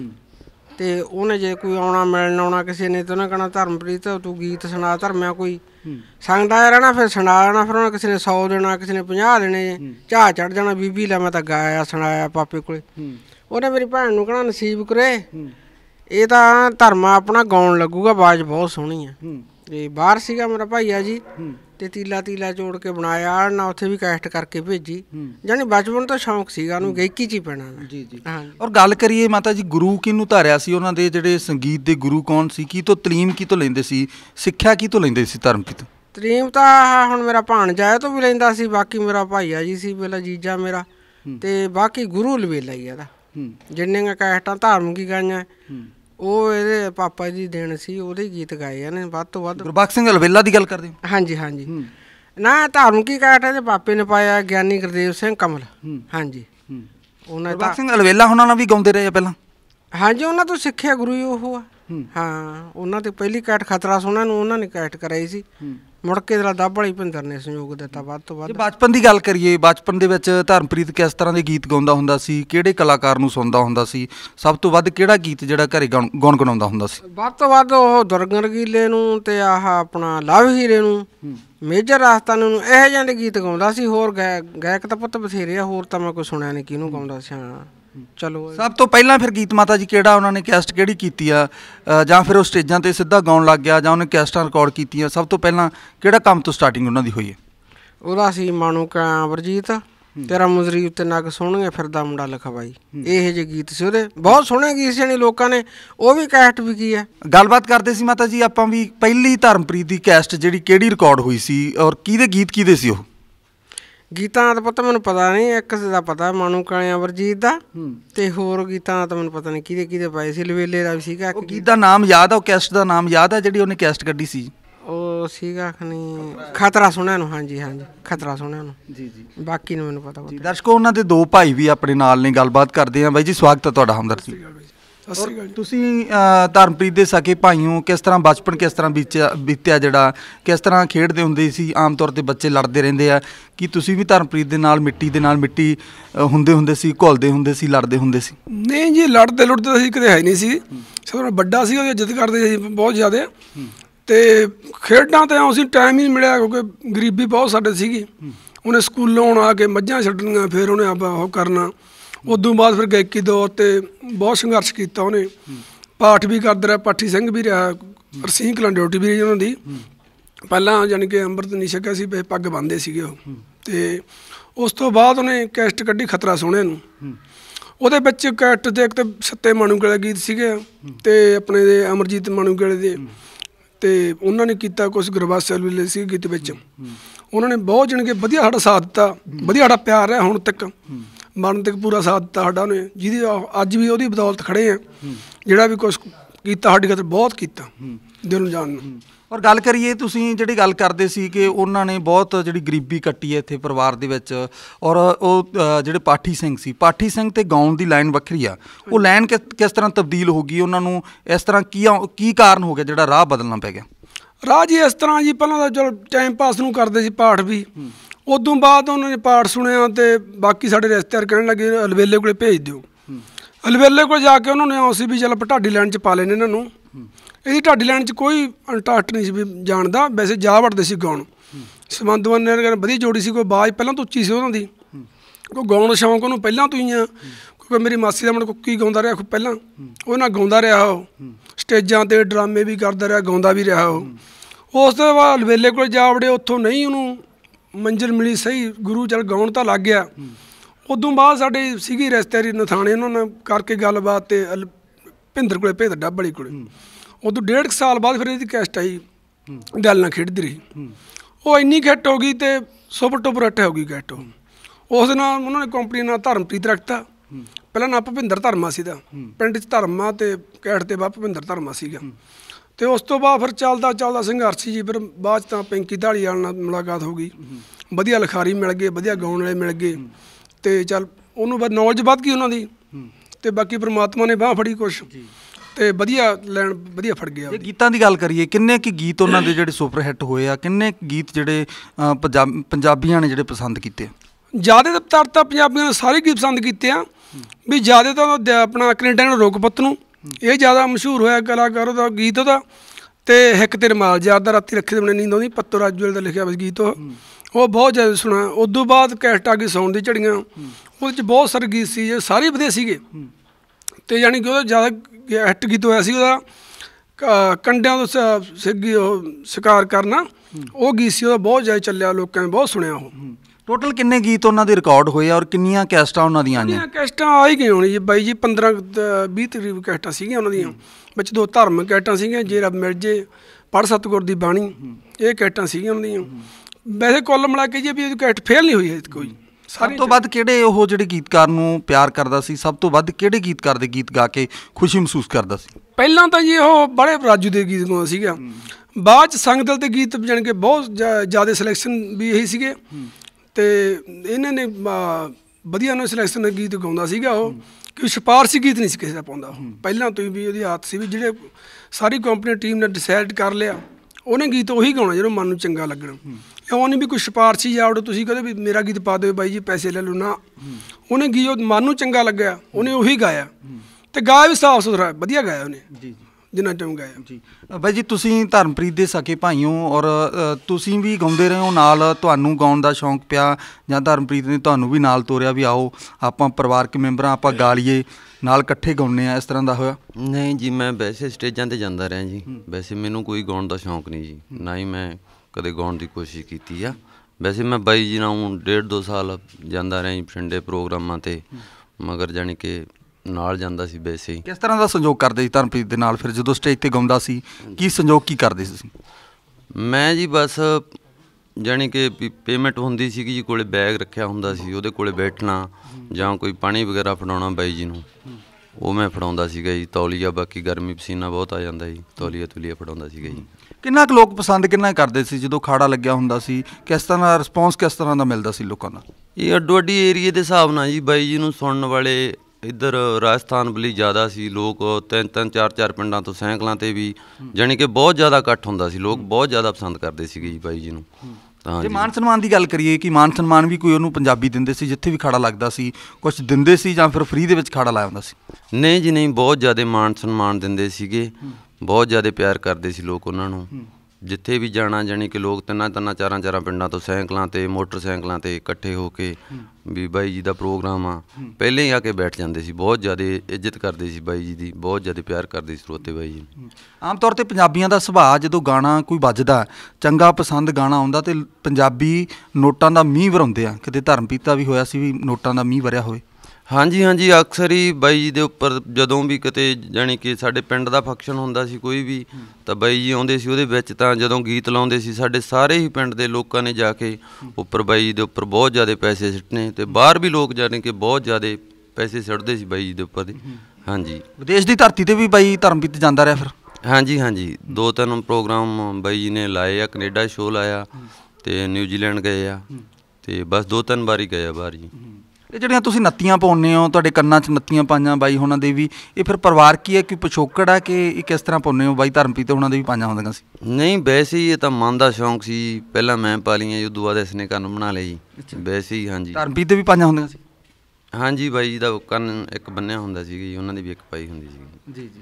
B: ਤੇ ਉਹਨੇ ਜੇ ਕੋਈ ਆਉਣਾ ਮਿਲਣ ਆਉਣਾ ਕਿਸੇ ਨੇ ਤੇ ਉਹਨੇ ਕਹਣਾ ਧਰਮਪ੍ਰੀਤ ਤੂੰ ਗੀਤ ਸੁਣਾ ਧਰਮਿਆ ਕੋਈ ਸੰਗਦਾ ਰਹਿਣਾ ਫਿਰ ਸੁਣਾਣਾ ਫਿਰ ਉਹਨੇ ਕਿਸੇ ਨੇ 100 ਦੇਣਾ ਕਿਸੇ ਨੇ 50 ਦੇਣੇ ਝਾ ਚੜ ਜਾਣਾ ਬੀਬੀ ਲੈ ਮੈਂ ਤਾਂ ਗਾਇਆ ਸੁਣਾਇਆ ਪਾਪੇ ਕੋਲੇ ਉਹਨੇ ਮੇਰੀ ਭੈਣ ਨੂੰ ਕਹਣਾ ਨਸੀਬ ਕਰੇ ਇਹ ਤਾਂ ਧਰਮਾ ਆਪਣਾ ਗਾਉਣ ਲੱਗੂਗਾ ਆਵਾਜ਼ ਬਹੁਤ ਸੋਹਣੀ ਆ ਇਹ ਬਾਹਰ ਸੀਗਾ ਮੇਰਾ ਭਾਈਆ ਜੀ ਤੇ ਤੀਲਾ ਤੀਲਾ ਜੋੜ ਕੇ ਬਣਾਇਆ ਨਾ ਉੱਥੇ ਵੀ ਕੈਸਟ ਕਰਕੇ ਭੇਜੀ ਜਾਨੀ ਬਚਪਨ ਤੋਂ ਸ਼ੌਂਕ ਸੀਗਾ ਉਹਨੂੰ ਗਾਇਕੀ ਚ ਹੀ ਪੈਣਾ ਜੀ ਜੀ
C: ਔਰ ਗੱਲ ਕਰੀਏ ਮਾਤਾ ਜੀ ਗੁਰੂ ਕਿਹਨੂੰ ਧਾਰਿਆ ਸੀ ਉਹਨਾਂ ਦੇ ਜਿਹੜੇ ਸੰਗੀਤ ਦੇ ਗੁਰੂ ਕੌਣ ਸੀ ਕੀ ਤੋਂ ਤਲੀਮ ਕੀ ਤੋਂ ਲੈਂਦੇ ਸੀ ਸਿੱਖਿਆ ਕੀ ਤੋਂ ਲੈਂਦੇ ਸੀ ਧਰਮ ਕੀ ਤੋਂ
B: ਤਲੀਮ ਤਾਂ ਹੁਣ ਮੇਰਾ ਭਾਣਜਾ ਹੈ ਤੋਂ ਵੀ ਲੈਂਦਾ ਸੀ ਬਾਕੀ ਮੇਰਾ ਭਾਈਆ ਜੀ ਸੀ ਪਹਿਲਾ ਜੀਜਾ ਮੇਰਾ ਤੇ ਬਾਕੀ ਗੁਰੂ ਲਵੇਲਾ ਹੀ ਇਹਦਾ ਜਿੰਨੇ ਕੈਸਟਾਂ ਧਾਰਮਿਕ ਗਾਈਆਂ ਉਹ ਇਹਦੇ ਪਾਪਾ ਜੀ ਦੇਣ ਸੀ ਉਹਦੇ ਗੀਤ ਗਾਏ ਆ ਨੇ ਵੱਧ ਤੋਂ ਵੱਧ ਗੁਰਬਖਸ਼ ਸਿੰਘ ਅਲਵੇਲਾ ਦੀ ਗੱਲ ਕਰਦੇ ਹਾਂ ਹਾਂਜੀ ਹਾਂਜੀ ਨਾ ਧਾਰਮਿਕੀ ਕਾਟ ਤੇ ਪਾਪੇ ਨੇ ਪਾਇਆ ਗਿਆਨੀ ਗੁਰਦੇਵ ਸਿੰਘ ਕਮਲ ਹਾਂਜੀ ਉਹਨਾਂ ਦਾ ਗੁਰਬਖਸ਼ ਸਿੰਘ ਅਲਵੇਲਾ ਉਹਨਾਂ ਨਾਲ ਵੀ ਗਾਉਂਦੇ ਰਹੇ ਪਹਿਲਾਂ ਹਾਂਜੀ ਉਹਨਾਂ ਤੋਂ ਸਿੱਖਿਆ ਗੁਰੂ ਉਹ ਆ ਹਾਂ ਉਹਨਾਂ ਤੇ ਪਹਿਲੀ ਕੈਟ ਖਤਰਾ ਸੋਨਾ ਨੂੰ ਉਹਨਾਂ ਨੇ ਕੈਟ ਕਰਾਈ ਸੀ ਮੁੜ ਕੇ ਜਿਹੜਾ ਦੱਬ ਵਾਲੀ ਭਿੰਦਰ ਨੇ ਸੰਯੋਗ ਦਿੱਤਾ ਵੱਧ ਤੋਂ ਵੱਧ ਜੇ
C: ਬਚਪਨ ਦੀ ਗੱਲ ਕਰੀਏ ਬਚਪਨ ਦੇ ਵਿੱਚ ਧਰਮਪ੍ਰੀਤ ਕਿਸ ਤਰ੍ਹਾਂ ਦੇ ਗੀਤ ਗਾਉਂਦਾ ਹੁੰਦਾ ਸੀ ਕਿਹੜੇ ਕਲਾਕਾਰ ਨੂੰ ਸੁਣਦਾ ਹੁੰਦਾ ਸੀ ਸਭ ਤੋਂ ਵੱਧ ਕਿਹੜਾ ਗੀਤ ਜਿਹੜਾ ਘਰੇ ਗਾਉਣ ਗਾਉਂਦਾ ਹੁੰਦਾ ਸੀ
B: ਵੱਧ ਤੋਂ ਵੱਧ ਉਹ ਦੁਰਗਨ ਗੀਲੇ ਨੂੰ ਤੇ ਆਹ ਆਪਣਾ ਲਵ ਹੀਰੇ ਨੂੰ ਮੇਜਰ ਰਾਸਤਾਨ ਨੂੰ ਇਹੋ ਜਿਹੇ ਗੀਤ ਗਾਉਂਦਾ ਸੀ ਹੋਰ ਗਾਇਕ ਤਾਂ ਪੁੱਤ ਬਥੇਰੇ ਆ ਹੋਰ ਤਾਂ ਮੈਂ ਕੋਈ ਸੁਣਿਆ ਨਹੀਂ ਕਿਹਨੂੰ ਗਾਉਂਦਾ ਸੀ ਹਾਂ ਚਲੋ ਸਭ ਤੋਂ
C: ਪਹਿਲਾਂ ਫਿਰ ਗੀਤ ਮਾਤਾ ਜੀ ਕਿਹੜਾ ਉਹਨਾਂ ਨੇ ਕੈਸਟ ਕਿਹੜੀ ਕੀਤੀ ਆ ਜਾਂ ਫਿਰ ਉਹ ਸਟੇਜਾਂ ਤੇ ਸਿੱਧਾ ਗਾਉਣ ਲੱਗ ਗਿਆ ਜਾਂ ਉਹਨੇ ਕੈਸਟਾਂ ਰਿਕਾਰਡ ਕੀਤੀਆਂ ਸਭ ਤੋਂ ਪਹਿਲਾਂ ਕਿਹੜਾ ਕੰਮ ਤੋਂ ਸਟਾਰਟਿੰਗ ਉਹਨਾਂ ਦੀ ਹੋਈ ਹੈ
B: ਉਹਦਾ ਸੀ ਮਾਨੂ ਕਾਂਵਰਜੀਤ ਤੇਰਾ ਮੁਜ਼ਰੀ ਉੱਤੇ ਨਗ ਸੋਹਣੀਆਂ ਫਿਰਦਾ ਮੁੰਡਾ ਲਖਵਾਈ ਬਾਈ ਇਹ ਜੇ ਗੀਤ ਸੀ ਉਹਦੇ ਬਹੁਤ ਸੋਹਣੇ ਗੀਤ ਸੀ ਜਣੀ ਲੋਕਾਂ ਨੇ ਉਹ ਵੀ ਕੈਸਟ ਵੀ ਕੀ ਹੈ
C: ਗੱਲਬਾਤ ਕਰਦੇ ਸੀ ਮਾਤਾ ਜੀ ਆਪਾਂ ਵੀ ਪਹਿਲੀ ਧਰਮਪ੍ਰੀਤ ਦੀ ਕੈਸਟ ਜਿਹੜੀ ਕਿਹੜੀ ਰਿਕਾਰਡ ਹੋਈ ਸੀ ਔਰ ਕਿਹਦੇ ਗੀਤ ਕਿਹਦੇ ਸੀ ਉਹ
B: ਗੀਤਾਂ ਦਾ ਪਤਾ ਮੈਨੂੰ ਪਤਾ ਨਹੀਂ ਇੱਕ ਦਾ ਪਤਾ ਮਾਨੂ ਕਾਲੇ ਵਰਜੀਤ ਦਾ ਤੇ ਹੋਰ ਗੀਤਾਂ ਦਾ ਮੈਨੂੰ ਪਤਾ ਨਹੀਂ ਕਿਹਦੇ ਕਿਹਦੇ
C: ਪਾਏ ਸੀ ਲਵੇਲੇ ਦਾ ਵੀ ਸੀਗਾ ਉਹ ਗੀਤ ਦਾ ਨਾਮ ਯਾਦ ਆ ਉਹ ਕੈਸਟ ਦਾ ਨਾਮ ਯਾਦ ਆ ਜਿਹੜੀ ਉਹਨੇ ਕੈਸਟ ਕੱਢੀ ਸੀ
B: ਉਹ ਸੀਗਾ ਖਨੀ ਖਤਰਾ ਸੁਣਿਆ ਨੂੰ ਹਾਂਜੀ ਹਾਂਜੀ ਖਤਰਾ ਸੁਣਿਆ ਨੂੰ ਜੀ ਜੀ ਬਾਕੀ ਨੂੰ ਮੈਨੂੰ ਪਤਾ
C: ਜੀ ਦਰਸ਼ਕੋ ਉਹਨਾਂ ਦੇ ਦੋ ਭਾਈ ਵੀ ਆਪਣੇ ਨਾਲ ਨੇ ਗੱਲਬਾਤ ਕਰਦੇ ਆ ਬਾਈ ਜੀ ਸਵਾਗਤ ਹੈ ਤੁਹਾਡਾ ਹਮਦਰਦ ਜੀ ਸਤਿ ਸ੍ਰੀ ਅਕਾਲ ਤੁਸੀਂ ਧਰਮਪ੍ਰੀਤ ਦੇ ਸਕੇ ਭਾਈਓ ਕਿਸ ਤਰ੍ਹਾਂ ਬਚਪਨ ਕਿਸ ਤਰ੍ਹਾਂ ਬੀਤਿਆ ਜਿਹੜਾ ਕਿਸ ਤਰ੍ਹਾਂ ਖੇਡਦੇ ਹੁੰਦੇ ਸੀ ਆਮ ਤੌਰ ਤੇ ਬੱਚੇ ਲੜਦੇ ਰਹਿੰਦੇ ਆ ਕਿ ਤੁਸੀਂ ਵੀ ਧਰਮਪ੍ਰੀਤ ਦੇ ਨਾਲ ਮਿੱਟੀ ਦੇ ਨਾਲ ਮਿੱਟੀ ਹੁੰਦੇ ਹੁੰਦੇ ਸੀ ਘੁਲਦੇ ਹੁੰਦੇ ਸੀ ਲੜਦੇ ਹੁੰਦੇ ਸੀ ਨਹੀਂ
D: ਜੀ ਲੜਦੇ ਲੁੱਟਦੇ ਅਸੀਂ ਕਦੇ ਹੈ ਨਹੀਂ ਸੀ ਸਭ ਤੋਂ ਵੱਡਾ ਸੀ ਉਹ ਜਿੱਦ ਕਰਦੇ ਸੀ ਬਹੁਤ ਜ਼ਿਆਦਾ ਤੇ ਖੇਡਾਂ ਤੇ ਅਸੀਂ ਟਾਈਮ ਹੀ ਮਿਲਿਆ ਕਿਉਂਕਿ ਗਰੀਬੀ ਬਹੁਤ ਸਾਡੇ ਸੀਗੀ ਉਹਨੇ ਸਕੂਲੋਂ ਆ ਕੇ ਮੱਝਾਂ ਛੱਡਣੀਆਂ ਫਿਰ ਉਹਨੇ ਆਪਾ ਉਹ ਕਰਨਾ ਉਦੋਂ ਬਾਅਦ ਫਿਰ ਗਾਇਕੀ ਦੌਰ ਤੇ ਬਹੁਤ ਸੰਘਰਸ਼ ਕੀਤਾ ਉਹਨੇ ਪਾਠ ਵੀ ਕਰਦਾ ਰਿਹਾ ਪਾਠੀ ਸਿੰਘ ਵੀ ਰਿਹਾ ਰਸੀਹ ਕਲੰਡੋਟੀ ਵੀ ਰਹੀ ਉਹਨਾਂ ਦੀ ਪਹਿਲਾਂ ਜਾਨੀ ਕਿ ਅੰਮ੍ਰਿਤ ਨਹੀਂ ਛਕਿਆ ਸੀ ਪੱਗ ਬੰਦੇ ਸੀਗੇ ਉਹ ਤੇ ਉਸ ਤੋਂ ਬਾਅਦ ਉਹਨੇ ਕੈਸਟ ਕੱਢੀ ਖਤਰਾ ਸੋਹਣੇ ਨੂੰ ਉਹਦੇ ਵਿੱਚ ਕੈਟ ਦੇ ਇੱਕ ਤੇ ਸੱਤੇ ਮਾਨੂਗਲੇ ਗੀਤ ਸੀਗੇ ਤੇ ਆਪਣੇ ਦੇ ਅਮਰਜੀਤ ਮਾਨੂਗਲੇ ਦੇ ਤੇ ਉਹਨਾਂ ਨੇ ਕੀਤਾ ਕੁਝ ਵੀ ਲੈ ਸੀ ਗੀਤ ਵਿੱਚ ਉਹਨਾਂ ਨੇ ਬਹੁਤ ਜਣ ਕੇ ਵਧੀਆ ਸਾਡਾ ਸਾਥ ਦਿੱਤਾ ਵਧੀਆ ਸਾਡਾ ਪਿਆਰ ਹੈ ਹੁਣ ਤੱਕ ਮਰਨ ਤੱਕ ਪੂਰਾ ਸਾਥ ਦਿੱਤਾ ਸਾਡਾ ਉਹਨੇ ਜਿਹਦੀ ਅੱਜ ਵੀ ਉਹਦੀ ਬਦੌਲਤ ਖੜੇ ਆ ਜਿਹੜਾ ਵੀ ਕੁਝ ਕੀਤਾ ਸਾਡੀ ਖਾਤਰ ਬਹੁਤ ਕੀਤਾ ਦਿਲ ਨੂੰ ਜਾਣ ਔਰ ਗੱਲ ਕਰੀਏ
C: ਤੁਸੀਂ ਜਿਹੜੀ ਗੱਲ ਕਰਦੇ ਸੀ ਕਿ ਉਹਨਾਂ ਨੇ ਬਹੁਤ ਜਿਹੜੀ ਗਰੀਬੀ ਕੱਟੀ ਹੈ ਇੱਥੇ ਪਰਿਵਾਰ ਦੇ ਵਿੱਚ ਔਰ ਉਹ ਜਿਹੜੇ ਪਾਠੀ ਸਿੰਘ ਸੀ ਪਾਠੀ ਸਿੰਘ ਤੇ ਗਾਉਣ ਦੀ ਲਾਈਨ ਵੱਖਰੀ ਆ ਉਹ ਲਾਈਨ ਕਿਸ ਤਰ੍ਹਾਂ ਤਬਦੀਲ ਹੋ ਗਈ ਉਹਨਾਂ ਨੂੰ ਇਸ ਤਰ੍ਹਾਂ ਕੀ ਕੀ ਕਾਰਨ ਹੋ ਗਿਆ ਜਿਹੜਾ ਰਾਹ ਬਦਲਣਾ ਪੈ ਗਿਆ
D: ਰਾਹ ਜੀ ਇਸ ਤਰ੍ਹਾਂ ਜੀ ਪਹਿਲਾਂ ਤਾਂ ਚਲ ਟਾਈਮ ਪਾਸ ਨੂੰ ਕਰਦੇ ਸੀ ਪਾਠ ਵੀ ਉਦੋਂ ਬਾਅਦ ਉਹਨਾਂ ਨੇ ਪਾਠ ਸੁਣਿਆ ਤੇ ਬਾਕੀ ਸਾਡੇ ਰਿਸ਼ਤੇਦਾਰ ਕਹਿਣ ਲੱਗੇ ਅਲਵੇਲੇ ਕੋਲੇ ਭੇਜ ਦਿਓ ਅਲਵੇਲੇ ਕੋਲ ਜਾ ਕੇ ਉਹਨਾਂ ਨੇ ਆਉਂ ਸੀ ਵੀ ਚਲ ਪਟਾਡੀ ਲੈਣ ਚ ਪਾ ਲੈਨੇ ਇਹਨਾਂ ਨੂੰ ਇਹਦੀ ਢਾਡੀ ਲੈਣ ਚ ਕੋਈ ਇੰਟਰਸਟ ਨਹੀਂ ਸੀ ਵੀ ਜਾਣਦਾ ਵੈਸੇ ਜਾ ਵੜਦੇ ਸੀ ਗਾਉਣ ਸਮੰਦਵਨ ਨੇ ਕਹਿੰਦਾ ਵਧੀਆ ਜੋੜੀ ਸੀ ਕੋਈ ਬਾਜ ਪਹਿਲਾਂ ਤੋਂ ਉੱਚੀ ਸੀ ਉਹਨਾਂ ਦੀ ਕੋ ਗਾਉਣ ਸ਼ੌਂਕ ਉਹਨੂੰ ਪਹਿਲਾਂ ਤੋਂ ਹੀ ਆ ਕਿਉਂਕਿ ਮੇਰੀ ਮਾਸੀ ਦਾ ਮੁੰਡਾ ਕੁੱਕੀ ਗਾਉਂਦਾ ਰਿਹਾ ਪਹਿਲਾਂ ਉਹ ਨਾ ਗਾਉਂਦਾ ਰਿਹਾ ਉਹ ਸਟੇਜਾਂ ਤੇ ਡਰਾਮੇ ਵੀ ਕਰਦਾ ਰਿਹਾ ਗਾਉਂਦਾ ਵੀ ਰਿਹਾ ਉਹ ਉਸ ਤੋਂ ਬਾਅਦ ਅਲਵੇਲੇ ਕੋਲ ਜਾ ਵੜੇ ਉੱਥੋਂ ਨਹੀਂ ਉਹਨੂੰ ਮੰਜ਼ਿਲ ਮਿਲੀ ਸਹੀ ਗੁਰੂ ਚਲ ਗਾਉਣ ਤਾਂ ਲੱਗ ਗਿਆ ਉਦੋਂ ਬਾਅਦ ਸਾਡੇ ਸੀਗੀ ਰਿਸ਼ਤੇਦਾਰੀ ਨਥਾਣੇ ਉਹਨਾਂ ਨੇ ਕਰਕੇ ਗੱਲਬਾਤ ਤੇ ਭਿੰਦਰ ਕੋਲੇ ਭੇਦ ਡੱਬਲੀ ਕੋਲੇ ਉਦੋਂ ਡੇਢ ਸਾਲ ਬਾਅਦ ਫਿਰ ਇਹਦੀ ਕੈਸਟ ਆਈ ਗੱਲ ਨਾਲ ਖੇਡਦੀ ਰਹੀ ਉਹ ਇੰਨੀ ਘੱਟ ਹੋ ਗਈ ਤੇ ਸੁਪਰ ਟੋਪ ਅਟ ਹੋ ਗਈ ਘੱਟ ਉਸ ਨਾਲ ਉਹਨਾਂ ਨੇ ਕੰਪਨੀ ਨਾਲ ਧਰਮਪ੍ਰੀਤ ਰੱਖਤਾ ਪਹਿਲਾਂ ਨਾ ਭਵਿੰਦਰ ਧਰਮਾ ਸੀ ਦਾ ਪਿੰਡ 'ਚ ਧਰਮਾ ਤੇ ਕੈਟ ਤੇ ਬਾ ਭਵਿੰਦਰ ਧਰਮਾ ਸੀਗਾ ਤੇ ਉਸ ਤੋਂ ਬਾਅਦ ਫਿਰ ਚੱਲਦਾ ਚੱਲਦਾ ਸੰਘਰਸ਼ ਜੀ ਫਿਰ ਬਾਅਦ ਚ ਤਾਂ ਪਿੰਕੀ ਵਾਲ ਨਾਲ ਮੁਲਾਕਾਤ ਹੋ ਗਈ ਵਧੀਆ ਲਿਖਾਰੀ ਮਿਲ ਗਏ ਵਧੀਆ ਗਾਉਣ ਵਾਲੇ ਮਿਲ ਗਏ ਤੇ ਚੱਲ ਉਹਨੂੰ ਬਾਅਦ ਨੌਲੇਜ ਵੱਧ ਗਈ ਉਹਨਾਂ ਦੀ ਤੇ ਬਾਕੀ ਪ੍ਰਮਾਤਮਾ ਨੇ ਬਾਹ ਫੜੀ ਕੁਛ ਤੇ ਵਧੀਆ ਲੈਣ ਵਧੀਆ ਫੜ ਗਿਆ ਜੇ ਗੀਤਾਂ ਦੀ ਗੱਲ ਕਰੀਏ ਕਿੰਨੇ ਕੀ ਗੀਤ ਉਹਨਾਂ ਦੇ
C: ਜਿਹੜੇ ਸੁਪਰ ਹਿੱਟ ਹੋਏ ਆ ਕਿੰਨੇ ਗੀਤ ਜਿਹੜੇ ਪੰਜਾਬੀਆਂ ਨੇ ਜਿਹੜੇ ਪਸੰਦ ਕੀਤੇ
D: ਜ਼ਿਆਦਾਤਰ ਤਾਂ ਪੰਜਾਬੀਆਂ ਨੇ ਸਾਰੇ ਗੀਤ ਪਸੰਦ ਕੀਤੇ ਆ ਵੀ ਜ਼ਿਆਦਾ ਤਾਂ ਆਪਣਾ ਕੈਨੇਡਾ ਨੂੰ ਪੱਤ ਨੂੰ ਇਹ ਜ਼ਿਆਦਾ ਮਸ਼ਹੂਰ ਹੋਇਆ ਕਲਾਕਾਰ ਦਾ ਗੀਤ ਉਹਦਾ ਤੇ ਹਿੱਕ ਤੇ ਰਮਾਲ ਜਿਆਦਾ ਰਾਤੀ ਰੱਖੇ ਦੇ ਬਣੇ ਨੀਂਦ ਆਉਂਦੀ ਪੱਤੋ ਰਾਜੂਲ ਦਾ ਲਿਖਿਆ ਬਸ ਗੀਤ ਉਹ ਉਹ ਬਹੁਤ ਜ਼ਿਆਦਾ ਸੁਣਾ ਉਸ ਤੋਂ ਬਾਅਦ ਕੈਸਟਾ ਕੀ ਸੌਣ ਦੀ ਝੜੀਆਂ ਉਹਦੇ ਚ ਬਹੁਤ ਸਾਰੇ ਗੀਤ ਸੀ ਜੇ ਸਾਰੇ ਵਧੀਆ ਸੀਗੇ ਤੇ ਯਾਨੀ ਕਿ ਉਹਦਾ ਜ਼ਿਆਦਾ ਹਿੱਟ ਗੀਤ ਹੋਇਆ ਸੀ ਉਹਦਾ ਕੰਡਿਆਂ ਤੋਂ ਸਿੱਗੀ ਉਹ ਸ਼ਿਕਾਰ ਕਰਨਾ ਉਹ ਗੀਤ ਸੀ ਉਹਦਾ ਬਹੁਤ ਜ਼ਿਆਦਾ ਚੱਲਿਆ ਲੋਕਾਂ ਨੇ ਬਹੁਤ ਸੁਣਿਆ ਉਹ ਟੋਟਲ ਕਿੰਨੇ ਗੀਤ ਉਹਨਾਂ ਦੇ ਰਿਕਾਰਡ
C: ਹੋਏ ਆ ਔਰ ਕਿੰਨੀਆਂ ਕੈਸਟਾਂ ਉਹਨਾਂ ਦੀਆਂ ਆਈਆਂ
D: ਕੈਸਟਾਂ ਆ ਹੀ ਗਈਆਂ ਹੋਣੀ ਜੀ ਬਾਈ ਜੀ 15 20 ਤਰੀਕ ਕੈਸਟਾਂ ਸੀਗੀਆਂ ਉਹਨਾਂ ਦੀਆਂ ਵਿੱਚ ਦੋ ਧਰਮ ਕੈਸਟਾਂ ਸੀਗੀਆਂ ਜੇ ਰੱਬ ਮਿਲ ਜੇ ਪੜ ਸਤਗੁਰ ਦੀ ਬਾਣੀ ਇਹ ਕੈਸਟਾਂ ਸੀਗੀਆਂ ਉਹਨਾਂ ਦੀਆਂ ਵੈਸੇ ਕੁੱਲ ਮਿਲਾ ਕੇ ਜੀ ਵੀ ਕੈਸਟ ਫੇਲ ਨਹੀਂ ਹੋਈ ਕੋਈ ਸਭ
C: ਤੋਂ ਵੱਧ ਕਿਹੜੇ ਉਹ ਜਿਹੜੇ ਗੀਤਕਾਰ ਨੂੰ ਪਿਆਰ ਕਰਦਾ ਸੀ ਸਭ ਤੋਂ ਵੱਧ ਕਿਹੜੇ ਗੀਤਕਾਰ ਦੇ ਗੀਤ ਗਾ ਕੇ ਖੁਸ਼ੀ ਮਹਿਸੂਸ ਕਰਦਾ ਸੀ
D: ਪਹਿਲਾਂ ਤਾਂ ਜੀ ਉਹ ਬੜੇ ਰਾਜੂ ਦੇ ਗੀਤ ਗਾਉਂਦਾ ਸੀਗਾ ਬਾਅਦ ਚ ਸੰਗਦਲ ਤੇ ਗੀਤ ਜਣ ਕੇ ਬਹੁਤ ਜ਼ਿਆਦਾ ਸਿਲੈਕਸ਼ਨ ਵੀ ਇਹੀ ਸੀਗੇ ਤੇ ਇਹਨਾਂ ਨੇ ਵਧੀਆ ਨੂੰ ਸਿਲੈਕਸ਼ਨ ਗੀਤ ਗਾਉਂਦਾ ਸੀਗਾ ਉਹ ਕਿ ਸਪਾਰਸ਼ੀ ਗੀਤ ਨਹੀਂ ਸੀ ਕਿਸੇ ਦਾ ਪਾਉਂਦਾ ਪਹਿਲਾਂ ਤੋਂ ਹੀ ਵੀ ਉਹਦੀ ਆਦਤ ਸੀ ਵੀ ਜਿਹੜੇ ਸਾਰੀ ਕੰਪਨੀ ਟੀਮ ਨੇ ਡਿਸਾਈਡ ਕਰ ਲਿਆ ਉਹਨੇ ਗੀਤ ਉਹੀ ਗਾਉਣਾ ਜਿਹੜਾ ਮਨ ਨੂੰ ਚੰਗਾ ਲੱਗਣਾ ਇਉਂ ਨਹੀਂ ਵੀ ਕੋਈ ਸਪਾਰਸ਼ੀ ਜਾਂ ਉਹ ਤੁਸੀਂ ਕਹਦੇ ਵੀ ਮੇਰਾ ਗੀਤ ਪਾ ਦਿਓ ਬਾਈ ਜੀ ਪੈਸੇ ਲੈ ਲਓ ਨਾ ਉਹਨੇ ਗੀਤ ਮਨ ਨੂੰ ਚੰਗਾ ਲੱਗਿਆ ਉਹਨੇ ਉਹੀ ਗਾਇਆ ਤੇ ਗਾਇਆ ਵੀ ਸਾਫ ਸੁਥਰਾ ਵਧੀਆ ਗਾਇਆ ਉਹਨੇ ਜੀ ਜੀ ਜਿੰਨਾ ਟਾਈਮ ਗਏ ਜੀ ਬਾਈ ਜੀ ਤੁਸੀਂ ਧਰਮਪ੍ਰੀਤ ਦੇ ਸਕੇ ਭਾਈ ਹੋ
C: ਔਰ ਤੁਸੀਂ ਵੀ ਗਾਉਂਦੇ ਰਹੇ ਹੋ ਨਾਲ ਤੁਹਾਨੂੰ ਗਾਉਣ ਦਾ ਸ਼ੌਂਕ ਪਿਆ ਜਾਂ ਧਰਮਪ੍ਰੀਤ ਨੇ ਤੁਹਾਨੂੰ ਵੀ ਨਾਲ ਤੋਰਿਆ ਵੀ ਆਓ ਆਪਾਂ ਪਰਿਵਾਰਕ ਮੈਂਬਰਾਂ ਆਪਾਂ ਗਾ ਲਈਏ ਨਾਲ ਇਕੱਠੇ ਗਾਉਣੇ ਆ ਇਸ ਤਰ੍ਹਾਂ ਦਾ ਹੋਇਆ
A: ਨਹੀਂ ਜੀ ਮੈਂ ਵੈਸੇ ਸਟੇਜਾਂ ਤੇ ਜਾਂਦਾ ਰਿਹਾ ਜੀ ਵੈਸੇ ਮੈਨੂੰ ਕੋਈ ਗਾਉਣ ਦਾ ਸ਼ੌਂਕ ਨਹੀਂ ਜੀ ਨਾ ਹੀ ਮੈਂ ਕਦੇ ਗਾਉਣ ਦੀ ਕੋਸ਼ਿਸ਼ ਕੀਤੀ ਆ ਵੈਸੇ ਮੈਂ ਬਾਈ ਜੀ ਨਾਲ ਹੁਣ 1.5 2 ਸਾਲ ਜਾਂਦਾ ਰਿਹਾ ਜੀ ਪਿੰਡੇ ਪ੍ਰੋਗਰਾਮਾਂ ਤੇ ਮਗਰ ਜਾਨੀ ਕਿ ਨਾਲ ਜਾਂਦਾ ਸੀ ਵੈਸੇ ਹੀ
C: ਕਿਸ ਤਰ੍ਹਾਂ ਦਾ ਸੰਯੋਗ ਕਰਦੇ ਸੀ ਧਰਮਪ੍ਰੀਤ ਦੇ ਨਾਲ ਫਿਰ ਜਦੋਂ ਸਟੇਜ ਤੇ ਗਾਉਂਦਾ ਸੀ ਕੀ ਸੰਯੋਗ ਕੀ ਕਰਦੇ ਸੀ ਤੁਸੀਂ
A: ਮੈਂ ਜੀ ਬਸ ਜਾਨੀ ਕਿ ਪੇਮੈਂਟ ਹੁੰਦੀ ਸੀ ਕਿ ਜੀ ਕੋਲੇ ਬੈਗ ਰੱਖਿਆ ਹੁੰਦਾ ਸੀ ਉਹਦੇ ਕੋਲੇ ਬੈਠਣਾ ਜਾਂ ਕੋਈ ਪਾਣੀ ਵਗੈਰਾ ਫੜਾਉਣਾ ਬਾਈ ਜੀ ਨੂੰ ਉਹ ਮੈਂ ਫੜਾਉਂਦਾ ਸੀਗਾ ਜੀ ਤੌਲੀਆ ਬਾਕੀ ਗਰਮੀ ਪਸੀਨਾ ਬਹੁਤ ਆ ਜਾਂਦਾ ਜੀ ਤੌਲੀਆ ਤੁਲੀਆ ਫੜਾਉਂਦਾ ਸੀਗਾ ਜੀ
C: ਕਿੰਨਾ ਕੁ ਲੋਕ ਪਸੰਦ ਕਿੰਨਾ ਕਰਦੇ ਸੀ ਜਦੋਂ ਖਾੜਾ ਲੱਗਿਆ ਹੁੰਦਾ ਸੀ ਕਿਸ ਤਰ੍ਹਾਂ ਦਾ ਰਿਸਪੌਂਸ ਕਿਸ ਤਰ੍ਹਾਂ ਦਾ ਮਿਲਦਾ ਸੀ ਲੋਕਾਂ ਦਾ
A: ਇਹ ਅੱਡੋ ਅੱਡੀ ਏਰੀਏ ਦੇ ਹਿਸਾਬ ਨਾਲ ਜੀ ਬਾਈ ਜੀ ਨੂੰ ਸੁਣਨ ਵਾਲੇ ਇੱਧਰ ਰਾਜਸਥਾਨ ਬਲੀ ਜ਼ਿਆਦਾ ਸੀ ਲੋਕ ਤਿੰਨ ਤਿੰਨ ਚਾਰ ਚਾਰ ਪਿੰਡਾਂ ਤੋਂ ਸਾਈਕਲਾਂ ਤੇ ਵੀ ਜਾਨੀ ਕਿ ਬਹੁਤ ਜ਼ਿਆਦਾ ਇਕੱਠ ਹੁੰਦਾ ਸੀ ਲੋਕ ਬਹੁਤ ਜ਼ਿਆਦਾ ਪਸੰਦ ਕਰਦੇ ਸੀਗੇ ਜੀ ਬਾਈ ਜੀ ਨੂੰ ਤਾਂ ਜੇ ਮਾਨ
C: ਸਨਮਾਨ ਦੀ ਗੱਲ ਕਰੀਏ ਕਿ ਮਾਨ ਸਨਮਾਨ ਵੀ ਕੋਈ ਉਹਨੂੰ ਪੰਜਾਬੀ ਦਿੰਦੇ ਸੀ ਜਿੱਥੇ ਵੀ ਖੜਾ ਲੱਗਦਾ ਸੀ ਕੁਝ ਦਿੰਦੇ ਸੀ ਜਾਂ ਫਿਰ ਫ੍ਰੀ ਦੇ ਵਿੱਚ ਖੜਾ ਲਾਇਆ ਹੁੰਦਾ ਸੀ
A: ਨਹੀਂ ਜੀ ਨਹੀਂ ਬਹੁਤ ਜ਼ਿਆਦਾ ਮਾਨ ਸਨਮਾਨ ਦਿੰਦੇ ਸੀਗੇ ਬਹੁਤ ਜ਼ਿਆਦਾ ਪਿਆਰ ਕਰਦੇ ਸੀ ਲੋਕ ਉਹਨਾਂ ਨੂੰ ਜਿੱਥੇ ਵੀ ਜਾਣਾ ਜਾਨੀ ਕਿ ਲੋਕ ਤਿੰਨਾਂ ਤਿੰਨਾਂ ਚਾਰਾਂ ਚਾਰਾਂ ਪਿੰਡਾਂ ਤੋਂ ਸਾਈਕਲਾਂ ਤੇ ਮੋਟਰਸਾਈਕਲਾਂ ਤੇ ਇਕੱਠੇ ਹੋ ਕੇ ਵੀ ਬਾਈ ਜੀ ਦਾ ਪ੍ਰੋਗਰਾਮ ਆ ਪਹਿਲੇ ਹੀ ਆ ਕੇ ਬੈਠ ਜਾਂਦੇ ਸੀ ਬਹੁਤ ਜ਼ਿਆਦਾ ਇੱਜ਼ਤ ਕਰਦੇ ਸੀ ਬਾਈ ਜੀ ਦੀ ਬਹੁਤ ਜ਼ਿਆਦਾ ਪਿਆਰ ਕਰਦੇ ਸੀ ਸਰੋਤੇ ਬਾਈ ਜੀ
C: ਆਮ ਤੌਰ ਤੇ ਪੰਜਾਬੀਆਂ ਦਾ ਸੁਭਾਅ ਜਦੋਂ ਗਾਣਾ ਕੋਈ ਵੱਜਦਾ ਚੰਗਾ ਪਸੰਦ ਗਾਣਾ ਆਉਂਦਾ ਤੇ ਪੰਜਾਬੀ ਨੋਟਾਂ ਦਾ ਮੀਂਹ ਵਰਾਉਂਦੇ ਆ ਕਿਤੇ ਧਰਮਪੀਤਾ ਵੀ ਹੋਇਆ ਸੀ ਵੀ ਨੋਟਾਂ ਦਾ ਮੀਂਹ ਵਰਿਆ ਹੋਵੇ
A: ਹਾਂਜੀ ਹਾਂਜੀ ਅਕਸਰ ਹੀ ਬਾਈ ਜੀ ਦੇ ਉੱਪਰ ਜਦੋਂ ਵੀ ਕਿਤੇ ਜਾਨੀ ਕਿ ਸਾਡੇ ਪਿੰਡ ਦਾ ਫੰਕਸ਼ਨ ਹੁੰਦਾ ਸੀ ਕੋਈ ਵੀ ਤਾਂ ਬਾਈ ਜੀ ਆਉਂਦੇ ਸੀ ਉਹਦੇ ਵਿੱਚ ਤਾਂ ਜਦੋਂ ਗੀਤ ਲਾਉਂਦੇ ਸੀ ਸਾਡੇ ਸਾਰੇ ਹੀ ਪਿੰਡ ਦੇ ਲੋਕਾਂ ਨੇ ਜਾ ਕੇ ਉੱਪਰ ਬਾਈ ਜੀ ਦੇ ਉੱਪਰ ਬਹੁਤ ਜ਼ਿਆਦਾ ਪੈਸੇ ਸਿੱਟਨੇ ਤੇ ਬਾਹਰ ਵੀ ਲੋਕ ਜਾਨੀ ਕਿ ਬਹੁਤ ਜ਼ਿਆਦਾ ਪੈਸੇ ਸਿੱਟਦੇ ਸੀ ਬਾਈ ਜੀ ਦੇ ਉੱਪਰ ਦੇ ਹਾਂਜੀ ਵਿਦੇਸ਼ ਦੀ ਧਰਤੀ
C: ਤੇ ਵੀ ਬਾਈ ਧਰਮਪੀਤ ਜਾਂਦਾ ਰਿਹਾ ਫਿਰ
A: ਹਾਂਜੀ ਹਾਂਜੀ ਦੋ ਤਿੰਨ ਪ੍ਰੋਗਰਾਮ ਬਾਈ ਜੀ ਨੇ ਲਾਏ ਆ ਕੈਨੇਡਾ ਸ਼ੋਅ ਲਾਇਆ ਤੇ ਨਿਊਜ਼ੀਲੈਂਡ ਗਏ ਆ ਤੇ ਬਸ ਦੋ ਤਿੰਨ ਵਾਰੀ ਗਏ ਆ ਬਾਹਰ ਜੀ
C: ਇਹ ਜਿਹੜੀਆਂ ਤੁਸੀਂ ਨੱਤੀਆਂ ਪਾਉਂਦੇ ਹੋ ਤੁਹਾਡੇ ਕੰਨਾਂ 'ਚ ਨੱਤੀਆਂ ਪਾਈਆਂ ਬਾਈ ਉਹਨਾਂ ਦੇ ਵੀ ਇਹ ਫਿਰ ਪਰਿਵਾਰ ਕੀ ਹੈ ਕਿ ਪਿਛੋਕੜ ਹੈ ਕਿ ਇਹ ਕਿਸ ਤਰ੍ਹਾਂ ਪਾਉਂਦੇ ਹੋ ਬਾਈ ਧਰਮਪੀ ਤੇ ਉਹਨਾਂ ਦੇ ਵੀ ਪਾਈਆਂ ਹੁੰਦੀਆਂ ਸੀ
A: ਨਹੀਂ ਵੈਸੇ ਇਹ ਤਾਂ ਮਨ ਦਾ ਸ਼ੌਂਕ ਸੀ ਪਹਿਲਾਂ ਮੈਂ ਪਾ ਲਈਆਂ ਜਦੋਂ ਬਾਅਦ ਇਸਨੇ ਕੰਨ ਬਣਾ ਲਏ ਜੀ ਵੈਸੇ ਹੀ ਹਾਂਜੀ ਧਰਮਪੀ ਤੇ ਵੀ ਪਾਈਆਂ ਹੁੰਦੀਆਂ ਸੀ ਹਾਂਜੀ ਬਾਈ ਜੀ ਦਾ ਕੰਨ ਇੱਕ ਬੰਨਿਆ ਹੁੰਦਾ ਸੀ ਜੀ ਉਹਨਾਂ ਦੀ ਵੀ ਇੱਕ ਪਾਈ ਹੁੰਦੀ ਸੀ ਜੀ ਜੀ